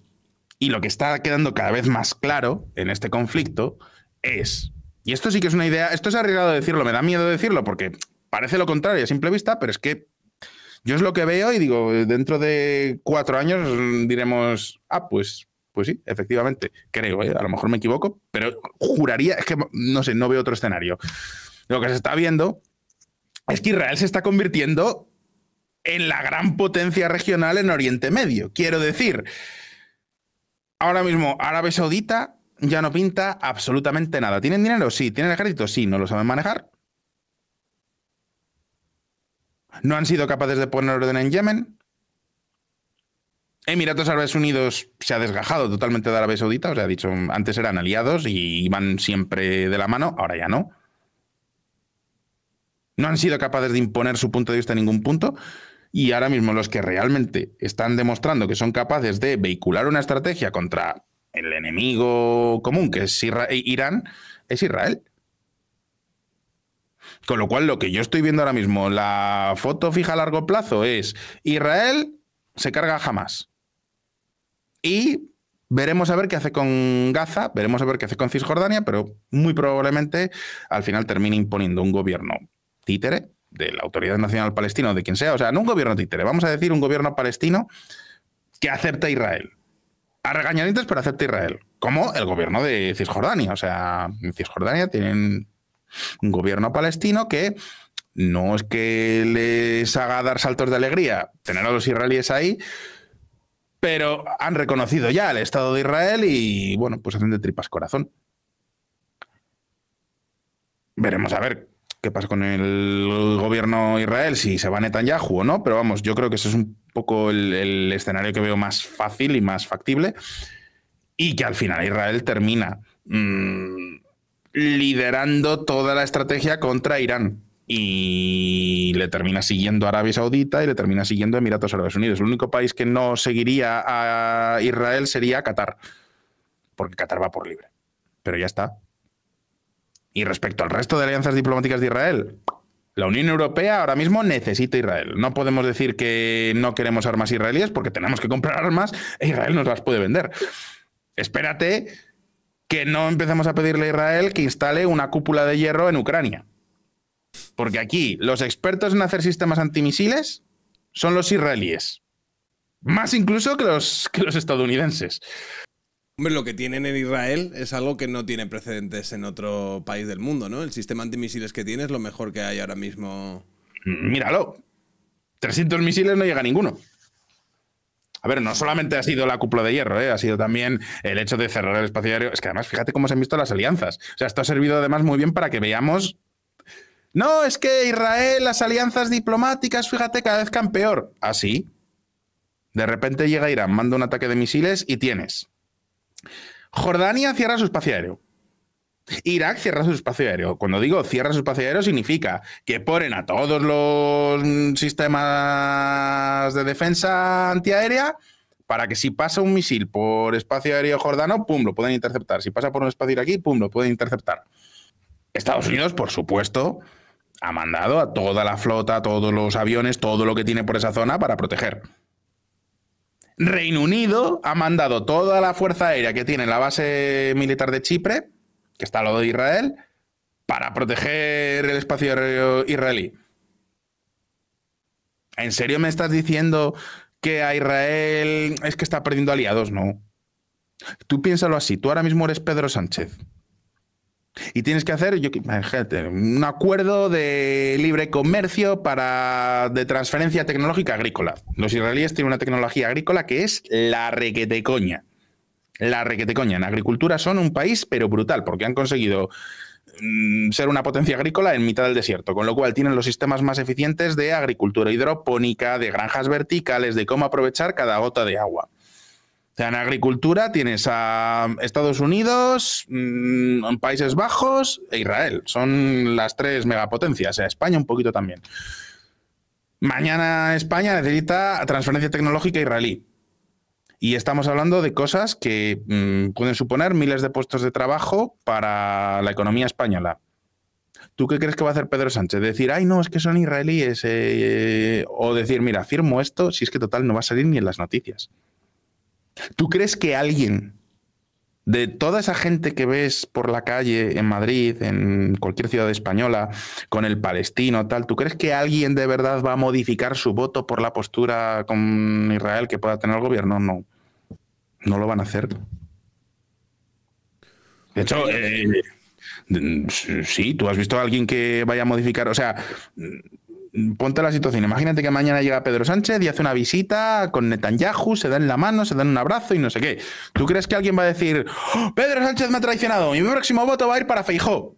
y lo que está quedando cada vez más claro en este conflicto es, y esto sí que es una idea, esto es arriesgado decirlo, me da miedo decirlo porque parece lo contrario a simple vista, pero es que yo es lo que veo y digo, dentro de cuatro años diremos, ah, pues, pues sí, efectivamente, creo, ¿eh? a lo mejor me equivoco, pero juraría, es que no sé, no veo otro escenario. Lo que se está viendo es que Israel se está convirtiendo en la gran potencia regional en Oriente Medio. Quiero decir, ahora mismo Arabia Saudita ya no pinta absolutamente nada. ¿Tienen dinero? Sí. ¿Tienen ejército? Sí. ¿No lo saben manejar? No han sido capaces de poner orden en Yemen. Emiratos Árabes Unidos se ha desgajado totalmente de Arabia Saudita, o sea, ha dicho, antes eran aliados y iban siempre de la mano, ahora ya no. No han sido capaces de imponer su punto de vista en ningún punto. Y ahora mismo los que realmente están demostrando que son capaces de vehicular una estrategia contra el enemigo común, que es Irán, es Israel. Con lo cual, lo que yo estoy viendo ahora mismo, la foto fija a largo plazo es Israel se carga jamás. Y veremos a ver qué hace con Gaza, veremos a ver qué hace con Cisjordania, pero muy probablemente al final termine imponiendo un gobierno títere de la Autoridad Nacional Palestina o de quien sea. O sea, no un gobierno títere, vamos a decir un gobierno palestino que acepta a Israel. A regañadientes, pero acepta a Israel. Como el gobierno de Cisjordania. O sea, en Cisjordania tienen un gobierno palestino que no es que les haga dar saltos de alegría tener a los israelíes ahí, pero han reconocido ya el Estado de Israel y, bueno, pues hacen de tripas corazón. Veremos a ver qué pasa con el gobierno israel, si se va Netanyahu o no, pero vamos, yo creo que ese es un poco el, escenario que veo más fácil y más factible y que al final Israel termina mm, liderando toda la estrategia contra Irán. Y le termina siguiendo Arabia Saudita y le termina siguiendo Emiratos Árabes Unidos. El único país que no seguiría a Israel sería Qatar, porque Qatar va por libre. Pero ya está. Y respecto al resto de alianzas diplomáticas de Israel, la Unión Europea ahora mismo necesita Israel. No podemos decir que no queremos armas israelíes porque tenemos que comprar armas e Israel nos las puede vender. Espérate que no empecemos a pedirle a Israel que instale una cúpula de hierro en Ucrania. Porque aquí los expertos en hacer sistemas antimisiles son los israelíes. Más incluso que los, que los estadounidenses. Hombre, lo que tienen en Israel es algo que no tiene precedentes en otro país del mundo, ¿no? El sistema antimisiles que tiene es lo mejor que hay ahora mismo. Míralo. 300 misiles no llega ninguno. A ver, no solamente ha sido la cúpula de hierro, ¿eh? ha sido también el hecho de cerrar el espacio aéreo. Es que además, fíjate cómo se han visto las alianzas. O sea, esto ha servido además muy bien para que veamos. No, es que Israel, las alianzas diplomáticas, fíjate, cada vez han peor. Así. Ah, de repente llega Irán, manda un ataque de misiles y tienes. Jordania cierra su espacio aéreo. Irak cierra su espacio aéreo. Cuando digo cierra su espacio aéreo significa que ponen a todos los mm, sistemas de defensa antiaérea para que si pasa un misil por espacio aéreo jordano, pum, lo pueden interceptar. Si pasa por un espacio aquí, pum, lo pueden interceptar. Estados Unidos, por supuesto, ha mandado a toda la flota, a todos los aviones, todo lo que tiene por esa zona para proteger. Reino Unido ha mandado toda la fuerza aérea que tiene en la base militar de Chipre que está al lado de Israel, para proteger el espacio israelí. ¿En serio me estás diciendo que a Israel es que está perdiendo aliados? No. Tú piénsalo así, tú ahora mismo eres Pedro Sánchez. Y tienes que hacer, yo, un acuerdo de libre comercio para de transferencia tecnológica agrícola. Los israelíes tienen una tecnología agrícola que es la coña la requetecoña en agricultura son un país, pero brutal, porque han conseguido mm, ser una potencia agrícola en mitad del desierto, con lo cual tienen los sistemas más eficientes de agricultura hidropónica, de granjas verticales, de cómo aprovechar cada gota de agua. O sea, en agricultura tienes a Estados Unidos, mm, Países Bajos e Israel. Son las tres megapotencias, o sea, España un poquito también. Mañana España necesita transferencia tecnológica israelí y estamos hablando de cosas que mm, pueden suponer miles de puestos de trabajo para la economía española. ¿Tú qué crees que va a hacer Pedro Sánchez? ¿Decir, ay, no, es que son israelíes? Eh, o decir, mira, firmo esto si es que total no va a salir ni en las noticias. ¿Tú crees que alguien de toda esa gente que ves por la calle en Madrid, en cualquier ciudad española, con el palestino, tal, ¿tú crees que alguien de verdad va a modificar su voto por la postura con Israel que pueda tener el gobierno? No. No lo van a hacer. De hecho, eh, sí, tú has visto a alguien que vaya a modificar, o sea, ponte la situación. Imagínate que mañana llega Pedro Sánchez y hace una visita con Netanyahu, se dan la mano, se dan un abrazo y no sé qué. ¿Tú crees que alguien va a decir, oh, Pedro Sánchez me ha traicionado, mi próximo voto va a ir para Feijó?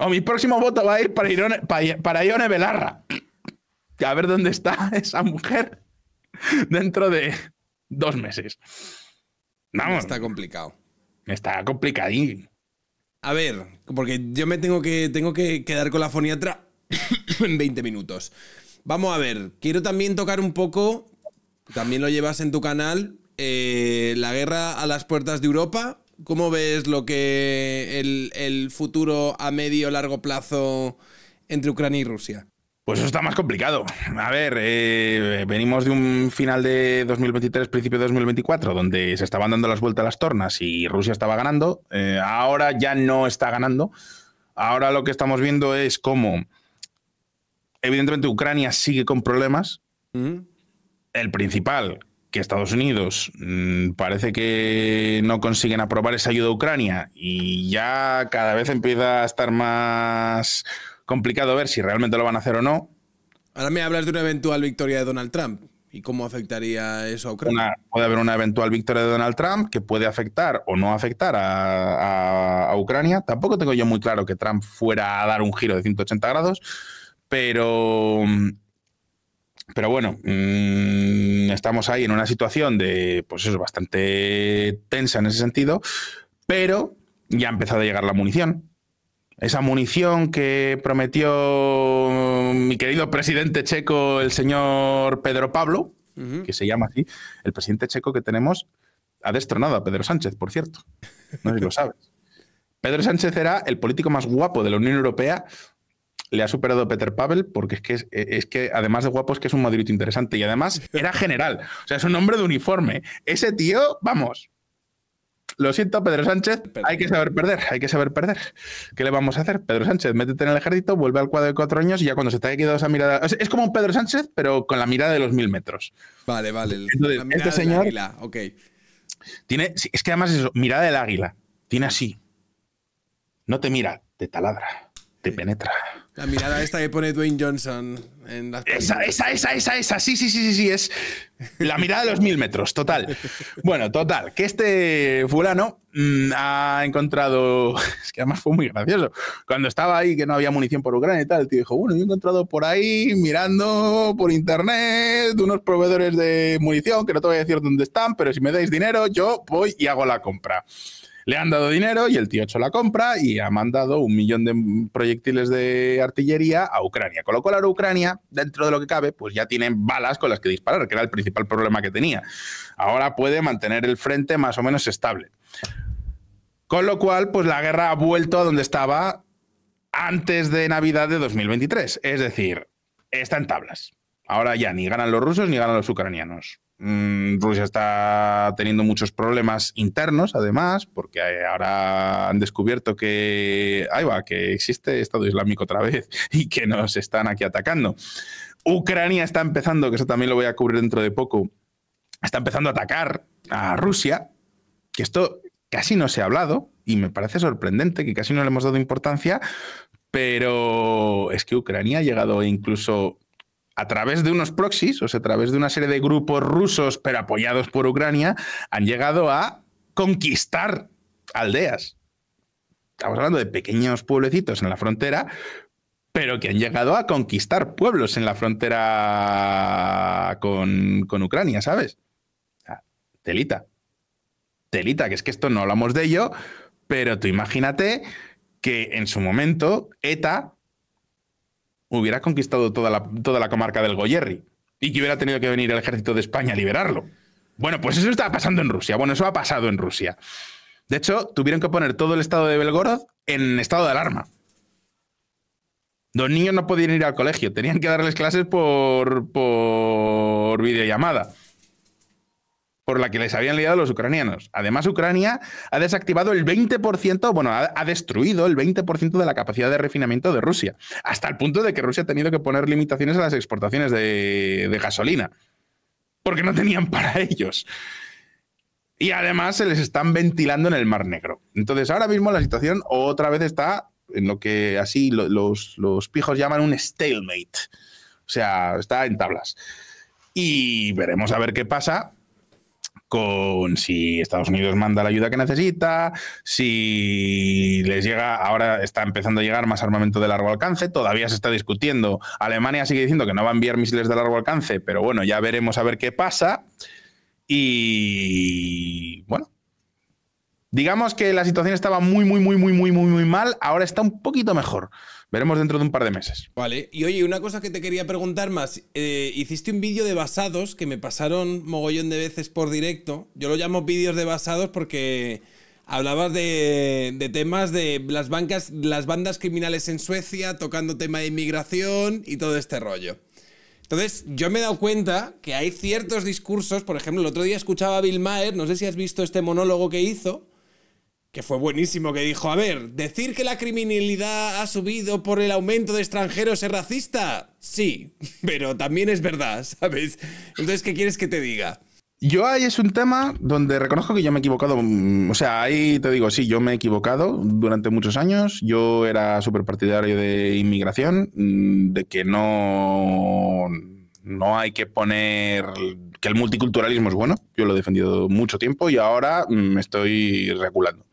O mi próximo voto va a ir para Ione, para, Belarra. A ver dónde está esa mujer dentro de dos meses. Vamos. Está complicado. Está complicadísimo. A ver, porque yo me tengo que, tengo que quedar con la foniatra en 20 minutos. Vamos a ver, quiero también tocar un poco, también lo llevas en tu canal, eh, la guerra a las puertas de Europa. ¿Cómo ves lo que el, el futuro a medio largo plazo entre Ucrania y Rusia? Pues eso está más complicado. A ver, eh, venimos de un final de 2023, principio de 2024, donde se estaban dando las vueltas a las tornas y Rusia estaba ganando. Eh, ahora ya no está ganando. Ahora lo que estamos viendo es cómo, evidentemente, Ucrania sigue con problemas. Mm. El principal, que Estados Unidos mm, parece que no consiguen aprobar esa ayuda a Ucrania y ya cada vez empieza a estar más complicado ver si realmente lo van a hacer o no. Ahora me hablas de una eventual victoria de Donald Trump. ¿Y cómo afectaría eso a Ucrania? puede haber una eventual victoria de Donald Trump que puede afectar o no afectar a, Ucrania. Tampoco tengo yo muy claro que Trump fuera a dar un giro de 180 grados, pero, pero bueno, mm, estamos ahí en una situación de, pues eso, bastante tensa en ese sentido, pero ya ha empezado a llegar la munición esa munición que prometió mm, mi querido presidente checo, el señor Pedro Pablo, que se llama así, el presidente checo que tenemos, ha destronado a Pedro Sánchez, por cierto. No si lo sabes. Pedro Sánchez era el político más guapo de la Unión Europea. Le ha superado a Peter Pavel porque es que, eh, es, que además de guapo es que es un madrid interesante y además era general. O sea, es un hombre de uniforme. Ese tío, vamos, lo siento, Pedro Sánchez, hay que saber perder, hay que saber perder. ¿Qué le vamos a hacer? Pedro Sánchez, métete en el ejército, vuelve al cuadro de cuatro años y ya cuando se te haya quedado esa mirada. Es, como un Pedro Sánchez, pero con la mirada de los mil metros. Vale, vale. este señor. águila. ok. Tiene, es que además es eso, mirada del águila. Tiene así. No te mira, te taladra, te penetra. La mirada esta que pone Dwayne Johnson en esa, esa, esa, esa, Sí, sí, sí, sí, sí. Es la mirada de los mil metros, total. Bueno, total. Que este fulano mm, ha encontrado. Es que además fue muy gracioso. Cuando estaba ahí, que no había munición por Ucrania y tal, el tío dijo: Bueno, yo he encontrado por ahí, mirando por internet, unos proveedores de munición, que no te voy a decir dónde están, pero si me dais dinero, yo voy y hago la compra. Le han dado dinero y el tío 8 la compra y ha mandado un millón de proyectiles de artillería a Ucrania. Con lo cual ahora Ucrania, dentro de lo que cabe, pues ya tienen balas con las que disparar, que era el principal problema que tenía. Ahora puede mantener el frente más o menos estable. Con lo cual, pues la guerra ha vuelto a donde estaba antes de Navidad de 2023. Es decir, está en tablas. Ahora ya ni ganan los rusos ni ganan los ucranianos. Mm, Rusia está teniendo muchos problemas internos, además, porque ahora han descubierto que, va, que existe Estado Islámico otra vez y que nos están aquí atacando. Ucrania está empezando, que eso también lo voy a cubrir dentro de poco, está empezando a atacar a Rusia, que esto casi no se ha hablado y me parece sorprendente que casi no le hemos dado importancia, pero es que Ucrania ha llegado incluso a través de unos proxies, o sea, a través de una serie de grupos rusos, pero apoyados por Ucrania, han llegado a conquistar aldeas. Estamos hablando de pequeños pueblecitos en la frontera, pero que han llegado a conquistar pueblos en la frontera con, con Ucrania, ¿sabes? Telita. Telita, que es que esto no hablamos de ello, pero tú imagínate que en su momento ETA hubiera conquistado toda la, toda la comarca del Goyerri y que hubiera tenido que venir el ejército de España a liberarlo. Bueno, pues eso está pasando en Rusia. Bueno, eso ha pasado en Rusia. De hecho, tuvieron que poner todo el estado de Belgorod en estado de alarma. Los niños no podían ir al colegio, tenían que darles clases por, por videollamada por la que les habían liado los ucranianos. Además, Ucrania ha desactivado el 20%, bueno, ha, destruido el 20% de la capacidad de refinamiento de Rusia, hasta el punto de que Rusia ha tenido que poner limitaciones a las exportaciones de, gasolina, porque no tenían para ellos. Y además se les están ventilando en el Mar Negro. Entonces, ahora mismo la situación otra vez está en lo que así los, los pijos llaman un stalemate. O sea, está en tablas. Y veremos a ver qué pasa, con si Estados Unidos manda la ayuda que necesita, si les llega, ahora está empezando a llegar más armamento de largo alcance, todavía se está discutiendo. Alemania sigue diciendo que no va a enviar misiles de largo alcance, pero bueno, ya veremos a ver qué pasa. Y bueno, digamos que la situación estaba muy, muy, muy, muy, muy, muy, muy mal, ahora está un poquito mejor. Veremos dentro de un par de meses. Vale, y oye, una cosa que te quería preguntar más. Eh, hiciste un vídeo de basados que me pasaron mogollón de veces por directo. Yo lo llamo vídeos de basados porque hablabas de, temas de las, bancas, las bandas criminales en Suecia, tocando tema de inmigración y todo este rollo. Entonces, yo me he dado cuenta que hay ciertos discursos, por ejemplo, el otro día escuchaba a Bill Maher, no sé si has visto este monólogo que hizo, que fue buenísimo, que dijo, a ver, decir que la criminalidad ha subido por el aumento de extranjeros es racista, sí, pero también es verdad, ¿sabes? Entonces, ¿qué quieres que te diga? Yo ahí es un tema donde reconozco que yo me he equivocado. Mm, o sea, ahí te digo, sí, yo me he equivocado durante muchos años. Yo era súper partidario de inmigración, mm, de que no, no hay que poner que el multiculturalismo es bueno. Yo lo he defendido mucho tiempo y ahora mm, me estoy regulando.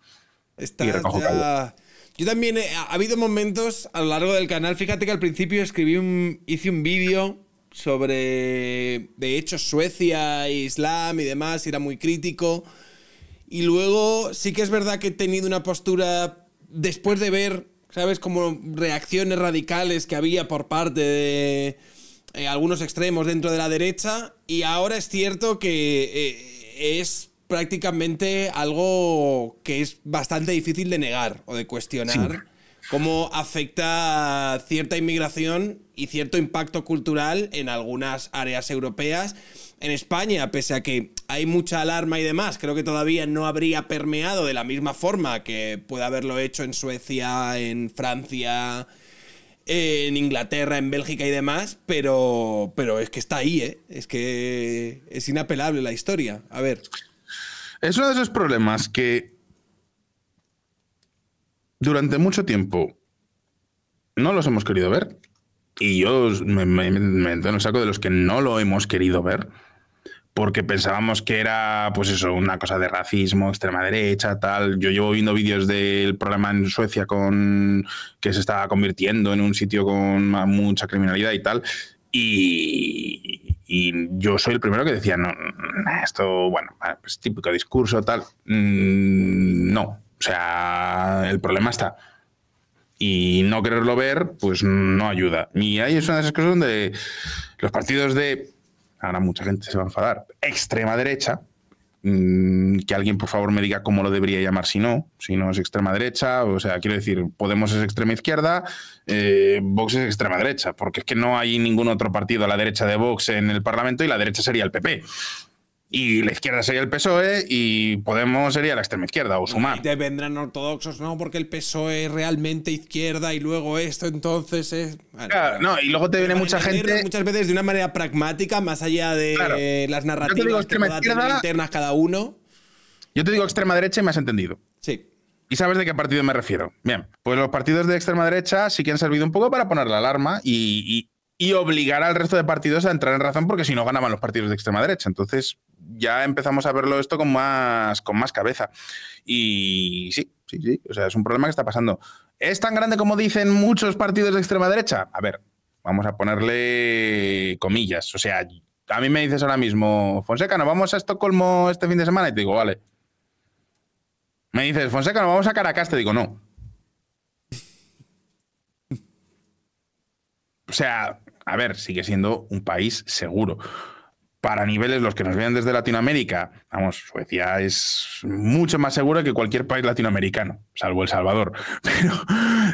Yo también ha habido momentos a lo largo del canal. Fíjate que al principio escribí un, hice un vídeo sobre, de hecho, Suecia, Islam y demás, era muy crítico. Y luego sí que es verdad que he tenido una postura, después de ver, ¿sabes?, como reacciones radicales que había por parte de eh, algunos extremos dentro de la derecha, y ahora es cierto que eh, es prácticamente algo que es bastante difícil de negar o de cuestionar. Cómo afecta cierta inmigración y cierto impacto cultural en algunas áreas europeas. En España, pese a que hay mucha alarma y demás, creo que todavía no habría permeado de la misma forma que puede haberlo hecho en Suecia, en Francia, en Inglaterra, en Bélgica y demás, pero, pero es que está ahí, ¿eh? es que es inapelable la historia. A ver. Es uno de esos problemas que durante mucho tiempo no los hemos querido ver. Y yo me, me, en el saco de los que no lo hemos querido ver. Porque pensábamos que era, pues eso, una cosa de racismo, extrema derecha, tal. Yo llevo viendo vídeos del problema en Suecia con que se estaba convirtiendo en un sitio con mucha criminalidad y tal. Y, y yo soy el primero que decía, no, esto, bueno, es pues típico discurso, tal. Mm, no, o sea, el problema está. Y no quererlo ver, pues no ayuda. Y ahí es una de esas cosas donde los partidos de, ahora mucha gente se va a enfadar, extrema derecha, Mm, que alguien por favor me diga cómo lo debería llamar si no, si no es extrema derecha, o sea, quiero decir, Podemos es extrema izquierda, eh, Vox es extrema derecha, porque es que no hay ningún otro partido a la derecha de Vox en el Parlamento y la derecha sería el PP y la izquierda sería el PSOE y Podemos sería la extrema izquierda o sumar. Y te vendrán ortodoxos, no, porque el PSOE es realmente izquierda y luego esto entonces es... claro, no, y luego te viene mucha gente... Muchas veces de una manera pragmática, más allá de las narrativas internas cada uno. Yo te digo extrema derecha y me has entendido. Sí. ¿Y sabes de qué partido me refiero? Bien, pues los partidos de extrema derecha sí que han servido un poco para poner la alarma y, y obligar al resto de partidos a entrar en razón porque si no ganaban los partidos de extrema derecha. Entonces, ya empezamos a verlo esto con más, con más cabeza. Y sí, sí, sí, o sea, es un problema que está pasando. ¿Es tan grande como dicen muchos partidos de extrema derecha? A ver, vamos a ponerle comillas. O sea, a mí me dices ahora mismo, Fonseca, no vamos a Estocolmo este fin de semana y te digo, vale. Me dices, Fonseca, no vamos a Caracas, te digo, no. O sea, a ver, sigue siendo un país seguro para niveles los que nos vean desde Latinoamérica, vamos, Suecia es mucho más segura que cualquier país latinoamericano, salvo El Salvador, pero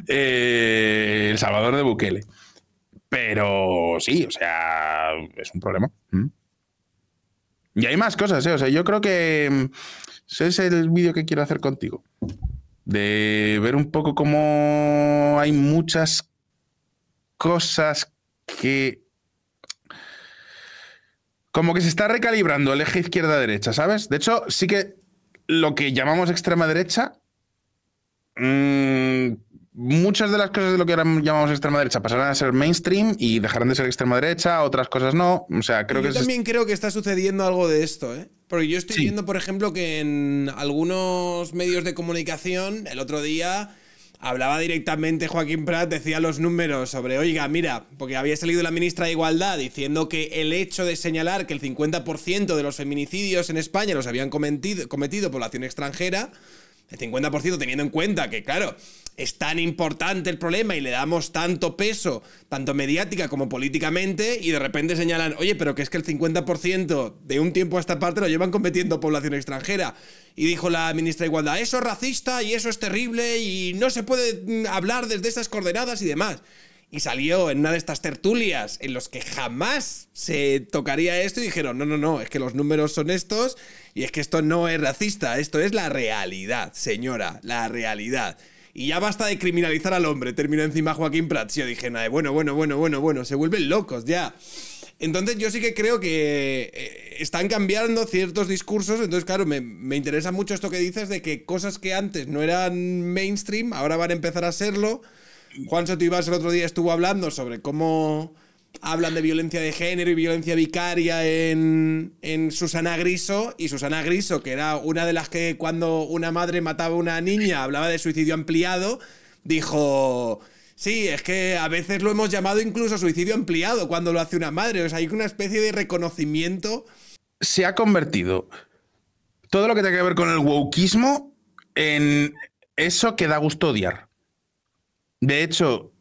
eh, El Salvador de Bukele. Pero sí, o sea, es un problema. Mm. Y hay más cosas, ¿eh? O sea, yo creo que mm, ese es el vídeo que quiero hacer contigo. De ver un poco cómo hay muchas cosas que como que se está recalibrando el eje izquierda-derecha, ¿sabes? De hecho, sí que lo que llamamos extrema derecha, mm, muchas de las cosas de lo que ahora llamamos extrema derecha pasarán a ser mainstream y dejarán de ser extrema derecha, otras cosas no. O sea, creo yo también creo que está sucediendo algo de esto, ¿eh? Porque yo estoy viendo, por ejemplo, que en algunos medios de comunicación el otro día hablaba directamente Joaquín Prat, decía los números sobre, oiga, mira, porque había salido la ministra de Igualdad diciendo que el hecho de señalar que el 50% de los feminicidios en España los habían cometido, cometido población extranjera, el 50% teniendo en cuenta que, claro, es tan importante el problema y le damos tanto peso, tanto mediática como políticamente, y de repente señalan, oye, pero que es que el 50% de un tiempo a esta parte lo llevan cometiendo población extranjera. Y dijo la ministra de Igualdad, eso es racista y eso es terrible y no se puede mm, hablar desde esas coordenadas y demás. Y salió en una de estas tertulias en los que jamás se tocaría esto y dijeron, no, no, no, es que los números son estos y es que esto no es racista, esto es la realidad, señora, la realidad. Y ya basta de criminalizar al hombre. Terminó encima Joaquín Prats. Yo dije, bueno, bueno, bueno, bueno, bueno. Se vuelven locos ya. Entonces yo sí que creo que eh, están cambiando ciertos discursos, entonces claro, me, me, interesa mucho esto que dices de que cosas que antes no eran mainstream, ahora van a empezar a serlo. Juan Soto el otro día estuvo hablando sobre cómo hablan de violencia de género y violencia vicaria en, Susana Griso. Y Susana Griso, que era una de las que cuando una madre mataba a una niña hablaba de suicidio ampliado, dijo... Sí, es que a veces lo hemos llamado incluso suicidio ampliado cuando lo hace una madre. O sea, hay una especie de reconocimiento. Se ha convertido todo lo que tiene que ver con el wokismo en eso que da gusto odiar. De hecho,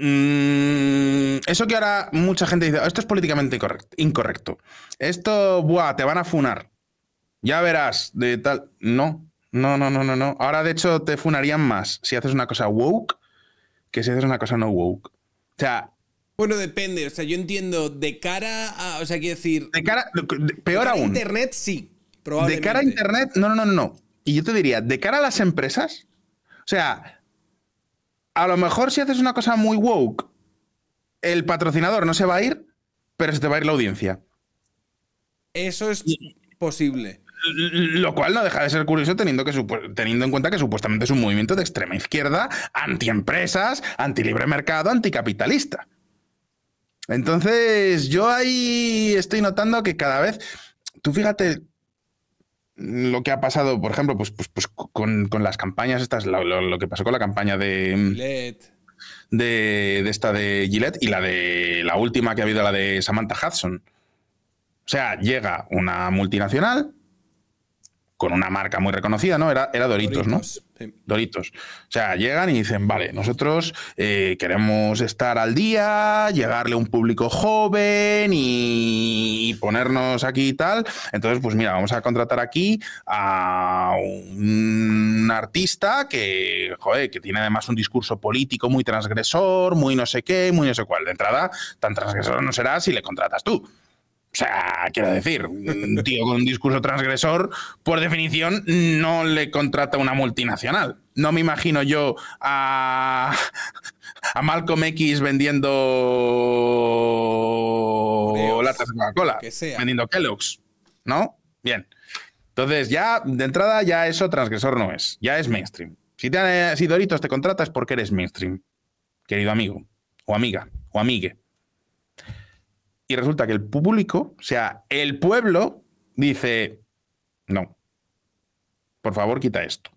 Mm, eso que ahora mucha gente dice, esto es políticamente incorrecto. Esto, buah, te van a funar. Ya verás, de tal. No, no, no, no, no, no. Ahora, de hecho, te funarían más si haces una cosa woke que si haces una cosa no woke. O sea. Bueno, depende. O sea, yo entiendo, de cara a. O sea, quiero decir. De cara. Peor aún. A Internet, sí. De cara a Internet, no, no, no, no. Y yo te diría, de cara a las empresas, o sea, a lo mejor si haces una cosa muy woke, el patrocinador no se va a ir, pero se te va a ir la audiencia. Eso es posible. Lo cual no deja de ser curioso teniendo, que, teniendo en cuenta que supuestamente es un movimiento de extrema izquierda, antiempresas, antilibre mercado, anticapitalista. Entonces, yo ahí estoy notando que cada vez, tú fíjate lo que ha pasado, por ejemplo, pues, pues, pues con, las campañas estas, lo, que pasó con la campaña de Gillette. De, esta de Gillette y la de la última que ha habido, la de Samantha Hudson. O sea, llega una multinacional con una marca muy reconocida, ¿no? Era, era Doritos, ¿no? Doritos. O sea, llegan y dicen, vale, nosotros eh, queremos estar al día, llegarle a un público joven y, ponernos aquí y tal. Entonces, pues mira, vamos a contratar aquí a un artista que, que tiene además un discurso político muy transgresor, muy no sé qué, muy no sé cuál. De entrada, tan transgresor no será si le contratas tú. O sea, quiero decir, un tío con un discurso transgresor, por definición, no le contrata una multinacional. No me imagino yo a, a Malcolm X vendiendo latas de Coca-Cola, vendiendo Kellogg's, ¿no? Bien. Entonces, ya de entrada, ya eso transgresor no es, ya es mainstream. Si, te, si Doritos te contratas, porque eres mainstream, querido amigo, o amiga, o amigue. Y resulta que el público, o sea, el pueblo, dice, no, por favor quita esto.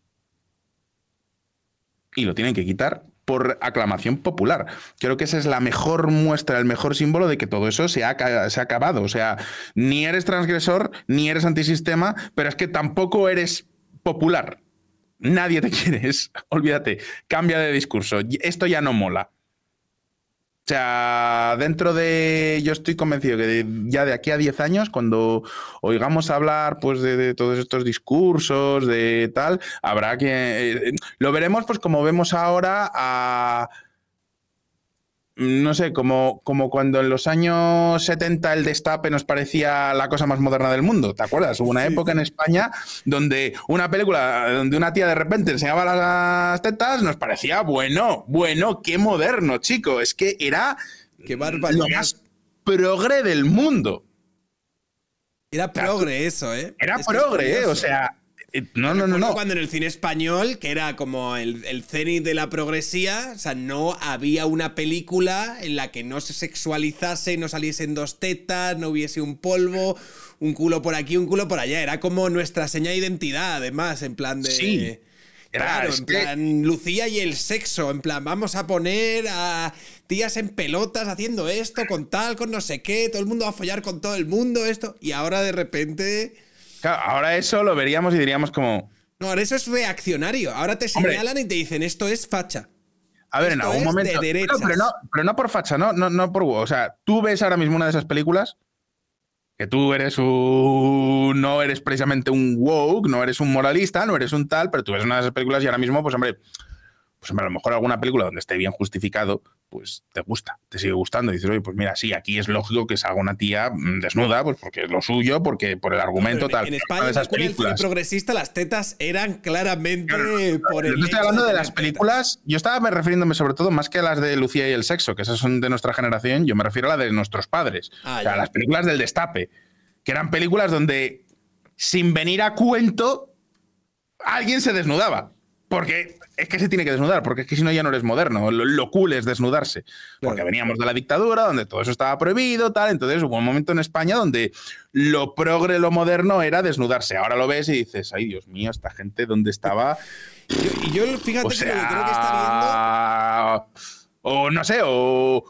Y lo tienen que quitar por aclamación popular. Creo que esa es la mejor muestra, el mejor símbolo de que todo eso se ha, se acabado. O sea, ni eres transgresor, ni eres antisistema, pero es que tampoco eres popular. Nadie te quiere, olvídate, cambia de discurso, esto ya no mola. O sea, dentro de, yo estoy convencido que ya de aquí a 10 años, cuando oigamos hablar pues de, todos estos discursos, de tal, habrá que, eh, lo veremos pues como vemos ahora a no sé, como, como cuando en los años 70 el destape nos parecía la cosa más moderna del mundo, ¿te acuerdas? Hubo una época en España donde una película donde una tía de repente enseñaba las tetas nos parecía bueno, bueno, qué moderno, chico, es que era lo más progre del mundo. Era progre eso, ¿eh? Era progre, ¿eh? O sea, eh, no, no, no, Cuando en el cine español, que era como el, el cenit de la progresía, o sea, no había una película en la que no se sexualizase, no saliesen dos tetas, no hubiese un polvo, un culo por aquí, un culo por allá. Era como nuestra seña de identidad, además, en plan de. Sí. claro, en plan, Lucía y el sexo, en plan, vamos a poner a tías en pelotas haciendo esto, con tal, con no sé qué, todo el mundo va a follar con todo el mundo, esto, y ahora de repente Claro, ahora eso lo veríamos y diríamos como. No, ahora eso es reaccionario. Ahora te señalan y te dicen esto es facha. A ver, en algún momento. pero, no, por facha, no, no, no por. O sea, tú ves ahora mismo una de esas películas que tú eres un. No eres precisamente un woke, no eres un moralista, no eres un tal, pero tú ves una de esas películas y ahora mismo, pues hombre, pues a lo mejor alguna película donde esté bien justificado, pues te gusta, te sigue gustando. Y dices, oye, pues mira, sí, aquí es lógico que salga una tía mm, desnuda, pues porque es lo suyo, porque por el argumento tal. En España, esas películas. El progresista, las tetas eran claramente por el. Yo estoy hablando de, las, películas, yo estaba refiriéndome sobre todo más que a las de Lucía y el sexo, que esas son de nuestra generación, yo me refiero a la de nuestros padres. Ah, o sea, a las películas del destape, que eran películas donde, sin venir a cuento, alguien se desnudaba. Porque es que se tiene que desnudar, porque es que si no ya no eres moderno. Lo, cool es desnudarse. Porque veníamos de la dictadura, donde todo eso estaba prohibido, tal. Entonces hubo un momento en España donde lo progre, lo moderno era desnudarse. Ahora lo ves y dices, ay Dios mío, esta gente, ¿dónde estaba? Y yo, fíjate creo que está viendo. O no sé, o,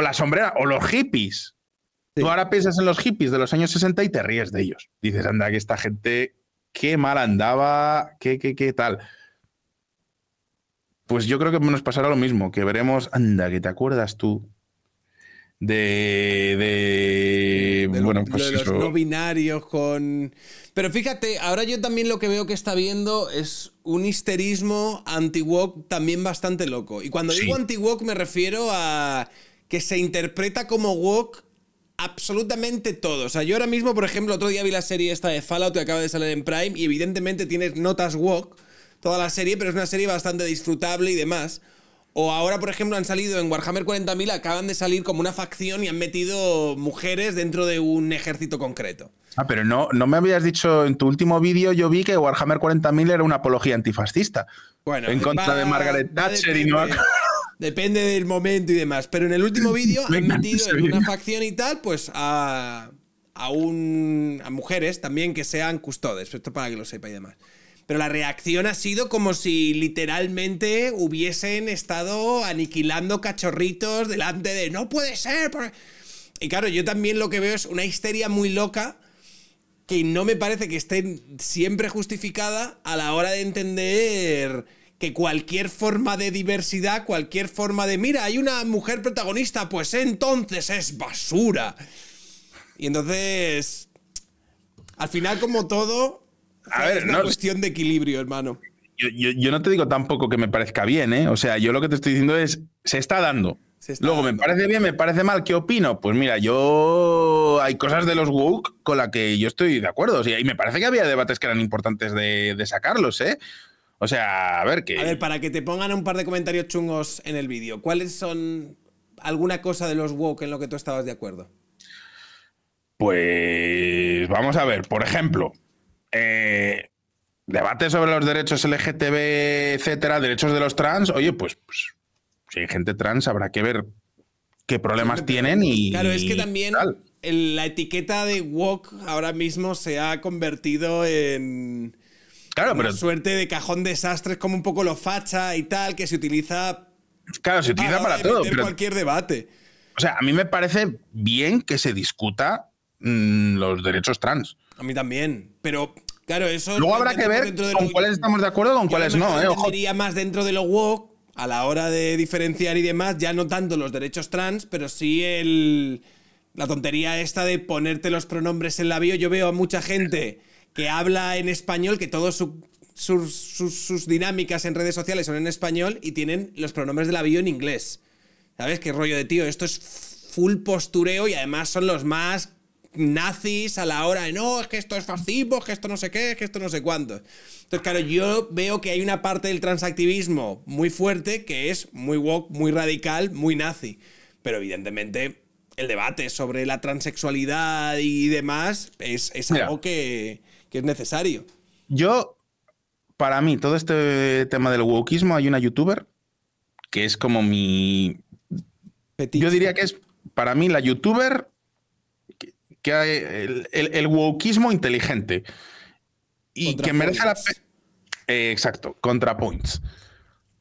la sombrera, o los hippies. Tú ahora piensas en los hippies de los años 60 y te ríes de ellos. Dices, anda, que esta gente, qué mal andaba, qué, qué, qué tal. Pues yo creo que nos pasará lo mismo, que veremos, anda, que te acuerdas tú de, de, bueno, pues los no binarios con... Pero fíjate, ahora yo también lo que veo que está viendo es un histerismo anti también bastante loco. Y cuando digo anti me refiero a que se interpreta como wok absolutamente todo. O sea, yo ahora mismo, por ejemplo, otro día vi la serie esta de Fallout que acaba de salir en Prime y evidentemente tienes notas wok toda la serie, pero es una serie bastante disfrutable y demás. O ahora, por ejemplo, han salido en Warhammer 40.000, acaban de salir como una facción y han metido mujeres dentro de un ejército concreto. Ah, pero no, no me habías dicho en tu último vídeo, yo vi que Warhammer 40.000 era una apología antifascista. Bueno, en contra de Margaret Thatcher y no... Depende del momento y demás. Pero en el último vídeo han metido en una facción y tal, pues a, a, un, a mujeres también que sean custodes. Esto para que lo sepa y demás pero la reacción ha sido como si literalmente hubiesen estado aniquilando cachorritos delante de no puede ser. Y claro, yo también lo que veo es una histeria muy loca que no me parece que esté siempre justificada a la hora de entender que cualquier forma de diversidad, cualquier forma de, mira, hay una mujer protagonista, pues entonces es basura. Y entonces, al final como todo, es una cuestión de equilibrio, hermano. Yo, no te digo tampoco que me parezca bien, ¿eh? O sea, yo lo que te estoy diciendo es, se está dando. Luego, ¿me parece bien, me parece mal? ¿Qué opino? Pues mira, yo hay cosas de los woke con las que yo estoy de acuerdo. y me parece que había debates que eran importantes de, sacarlos, ¿eh? O sea, a ver qué. A ver, para que te pongan un par de comentarios chungos en el vídeo, ¿cuáles son alguna cosa de los woke en lo que tú estabas de acuerdo? Pues vamos a ver, por ejemplo, eh, debate sobre los derechos LGTB, etcétera, derechos de los trans, oye, pues, pues, si hay gente trans habrá que ver qué problemas tienen y... Claro, es que también la etiqueta de woke ahora mismo se ha convertido en... Claro, Suerte de cajón desastres como un poco lo facha y tal, que se utiliza... Claro, para, todo. cualquier debate. O sea, a mí me parece bien que se discuta mm, los derechos trans. A mí también. Pero, claro, eso. Luego habrá que ver con cuáles estamos de acuerdo con cuáles no. Yo eh, más dentro de lo woke a la hora de diferenciar y demás, ya no tanto los derechos trans, pero sí el. La tontería esta de ponerte los pronombres en la bio. Yo veo a mucha gente que habla en español, que todas sus, sus, dinámicas en redes sociales son en español y tienen los pronombres de la bio en inglés. ¿Sabes? Qué rollo de tío. Esto es full postureo y además son los más nazis a la hora de no, es que esto es fascismo, es que esto no sé qué, es que esto no sé cuánto. Entonces, claro, yo veo que hay una parte del transactivismo muy fuerte que es muy woke, muy radical, muy nazi. Pero evidentemente el debate sobre la transexualidad y demás es, algo que, es necesario. Yo, para mí, todo este tema del wokeismo, hay una youtuber que es como mi... Yo diría que es para mí la youtuber el, el, wokismo inteligente y que merece la eh, exacto, contra points.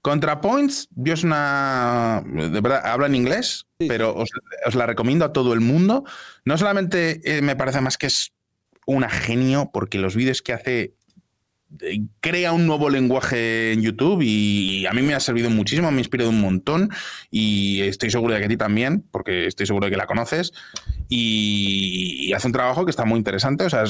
Contra points, yo es una. De verdad, habla en inglés, pero os, la recomiendo a todo el mundo. No solamente eh, me parece más que es una genio, porque los vídeos que hace crea un nuevo lenguaje en YouTube y a mí me ha servido muchísimo, me ha inspirado un montón y estoy seguro de que a ti también, porque estoy seguro de que la conoces y, hace un trabajo que está muy interesante, o sea,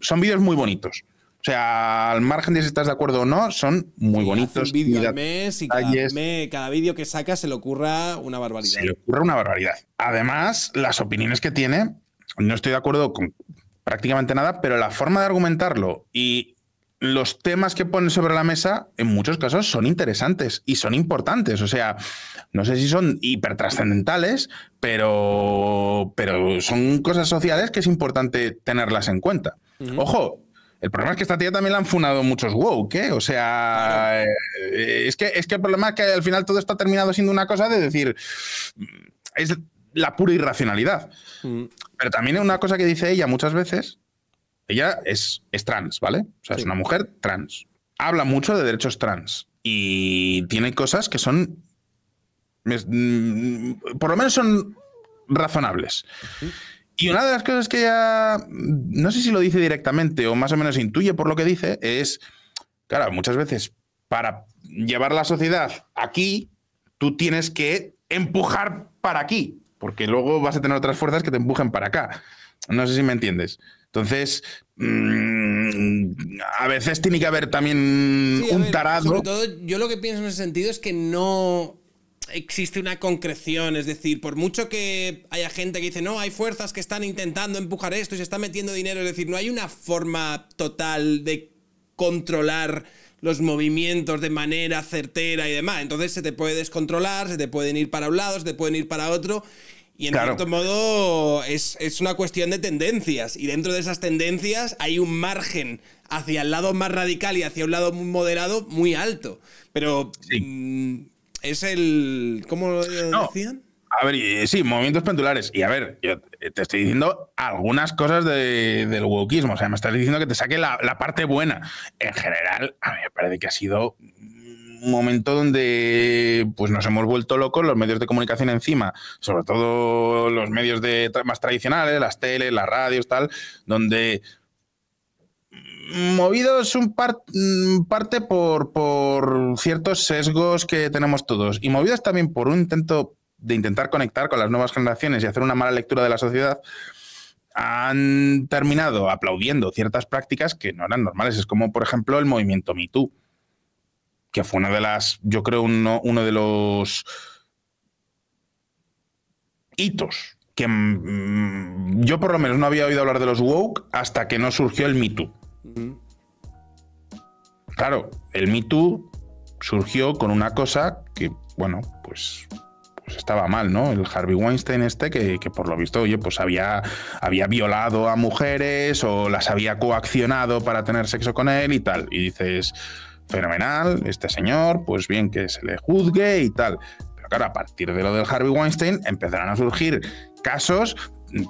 son vídeos muy bonitos. O sea, al margen de si estás de acuerdo o no, son muy bonitos. Un al cada, vídeo que saca se le ocurra una barbaridad. Se le ocurre una barbaridad. Además, las opiniones que tiene, no estoy de acuerdo con prácticamente nada, pero la forma de argumentarlo y los temas que pone sobre la mesa en muchos casos son interesantes y son importantes. O sea, no sé si son hipertrascendentales, pero, pero son cosas sociales que es importante tenerlas en cuenta. Ojo, el problema es que esta tía también la han funado muchos wow ¿qué? ¿eh? O sea, eh, es, que, es que el problema es que al final todo está terminado siendo una cosa de decir, es la pura irracionalidad. Mm. Pero también es una cosa que dice ella muchas veces, ella es, trans, ¿vale? O sea, es una mujer trans. Habla mucho de derechos trans y tiene cosas que son, mm, por lo menos son razonables. Y una de las cosas que ella, no sé si lo dice directamente o más o menos intuye por lo que dice, es, claro, muchas veces para llevar la sociedad aquí, tú tienes que empujar para aquí, porque luego vas a tener otras fuerzas que te empujen para acá. No sé si me entiendes. Entonces, mm, a veces tiene que haber también un tarado. Sobre todo, yo lo que pienso en ese sentido es que no existe una concreción, es decir, por mucho que haya gente que dice, no, hay fuerzas que están intentando empujar esto y se está metiendo dinero, es decir, no hay una forma total de controlar los movimientos de manera certera y demás. Entonces se te puede descontrolar, se te pueden ir para un lado, se te pueden ir para otro y en cierto modo es, una cuestión de tendencias y dentro de esas tendencias hay un margen hacia el lado más radical y hacia un lado moderado muy alto. Pero mm, es el... ¿Cómo lo decían? A ver, sí, movimientos pendulares. Y a ver, yo te estoy diciendo algunas cosas del wokismo. O sea, me estás diciendo que te saque la, la, parte buena. En general, a mí me parece que ha sido un momento donde pues nos hemos vuelto locos los medios de comunicación encima, sobre todo los medios de, más tradicionales, las teles, las radios, tal, donde mm, movidos un par, mm, parte por, por ciertos sesgos que tenemos todos y movidos también por un intento de intentar conectar con las nuevas generaciones y hacer una mala lectura de la sociedad, han terminado aplaudiendo ciertas prácticas que no eran normales. Es como, por ejemplo, el movimiento MeToo que fue una de las, yo creo, uno, uno de los hitos que mm, mm, yo por lo menos no había oído hablar de los woke hasta que no surgió el Me Too. Claro, el Me Too surgió con una cosa que, bueno, pues, pues estaba mal, ¿no? El Harvey Weinstein este que, por lo visto, oye, pues había, había violado a mujeres o las había coaccionado para tener sexo con él y tal. Y dices, fenomenal, este señor, pues bien que se le juzgue y tal. Pero claro, a partir de lo del Harvey Weinstein empezarán a surgir casos,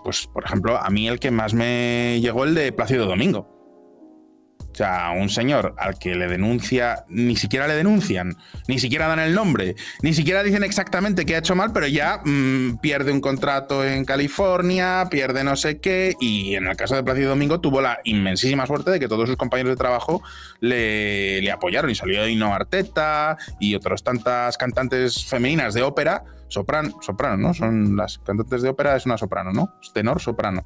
pues por ejemplo, a mí el que más me llegó el de Plácido Domingo o sea, un señor al que le denuncia, ni siquiera le denuncian, ni siquiera dan el nombre, ni siquiera dicen exactamente qué ha hecho mal, pero ya mm, pierde un contrato en California, pierde no sé qué, y en el caso de Plácido Domingo tuvo la inmensísima suerte de que todos sus compañeros de trabajo le, apoyaron y salió Ino Arteta y otras tantas cantantes femeninas de ópera, soprano, soprano, ¿no? Son las cantantes de ópera, es una soprano, ¿no? Tenor, soprano.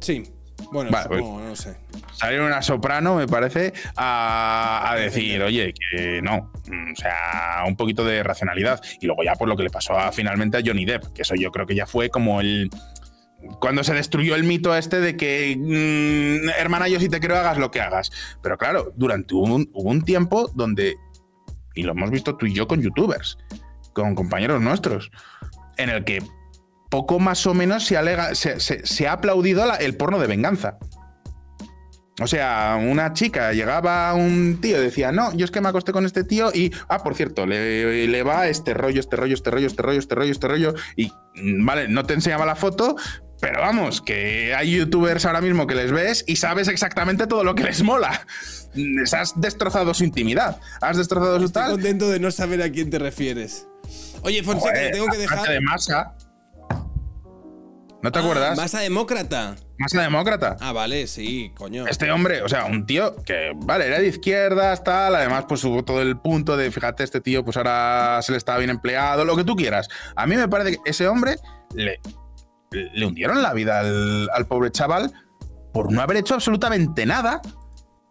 Sí, bueno, pues, no sé. Salir una soprano, me parece, a, decir, oye, que no. Mm, o sea, un poquito de racionalidad. Y luego ya por pues, lo que le pasó finalmente a Johnny Depp, que eso yo creo que ya fue como el. Cuando se destruyó el mito este de que, mm, hermana, yo sí te quiero, hagas lo que hagas. Pero claro, durante un, un tiempo donde, y lo hemos visto tú y yo con youtubers, con compañeros nuestros, en el que poco más o menos se, alega, se, ha aplaudido el porno de venganza. O sea, una chica llegaba a un tío y decía, no, yo es que me acosté con este tío y, ah, por cierto, le, va este rollo, este rollo, este rollo, este rollo, este rollo, este rollo, y, mm, vale, no te enseñaba la foto, pero vamos, que hay youtubers ahora mismo que les ves y sabes exactamente todo lo que les mola. Has destrozado su intimidad, has destrozado su tal. Estoy contento de no saber a quién te refieres. Oye, Fonseca, tengo que dejar. De masa. ¿No te ah, acuerdas? acuerdas? a demócrata. a demócrata. Ah, vale, sí, coño. Este hombre, o sea, un tío que, vale, era de izquierdas, tal, además, pues hubo todo el punto de, fíjate, este tío, pues ahora se le estaba bien empleado, lo que tú quieras. A mí me parece que ese hombre le, le hundieron la vida al pobre chaval por no haber hecho absolutamente nada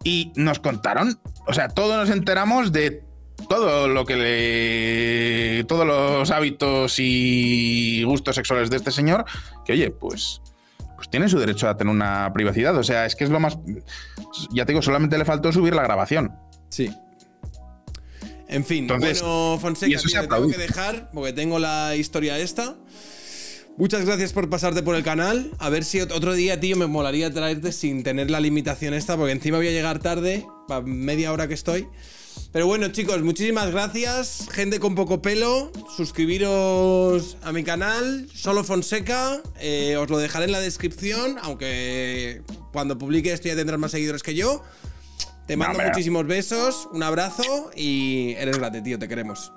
y nos contaron, o sea, todos nos enteramos de todo lo que le. todos los hábitos y gustos sexuales de este señor, que oye, pues. Pues tiene su derecho a tener una privacidad. O sea, es que es lo más. Ya te digo, solamente le faltó subir la grabación. Sí. En fin, Entonces, bueno, Fonseca, te tengo que dejar porque tengo la historia esta. Muchas gracias por pasarte por el canal. A ver si otro día, tío, me molaría traerte sin tener la limitación esta, porque encima voy a llegar tarde, media hora que estoy. Pero bueno, chicos, muchísimas gracias. Gente con poco pelo, suscribiros a mi canal, Solo Fonseca. Eh, os lo dejaré en la descripción, aunque cuando publique esto ya tendrás más seguidores que yo. Te mando muchísimos besos, un abrazo y eres gratis, tío, te queremos.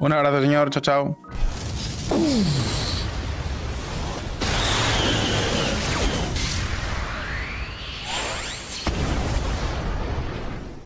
Un abrazo, señor. Chao, chao.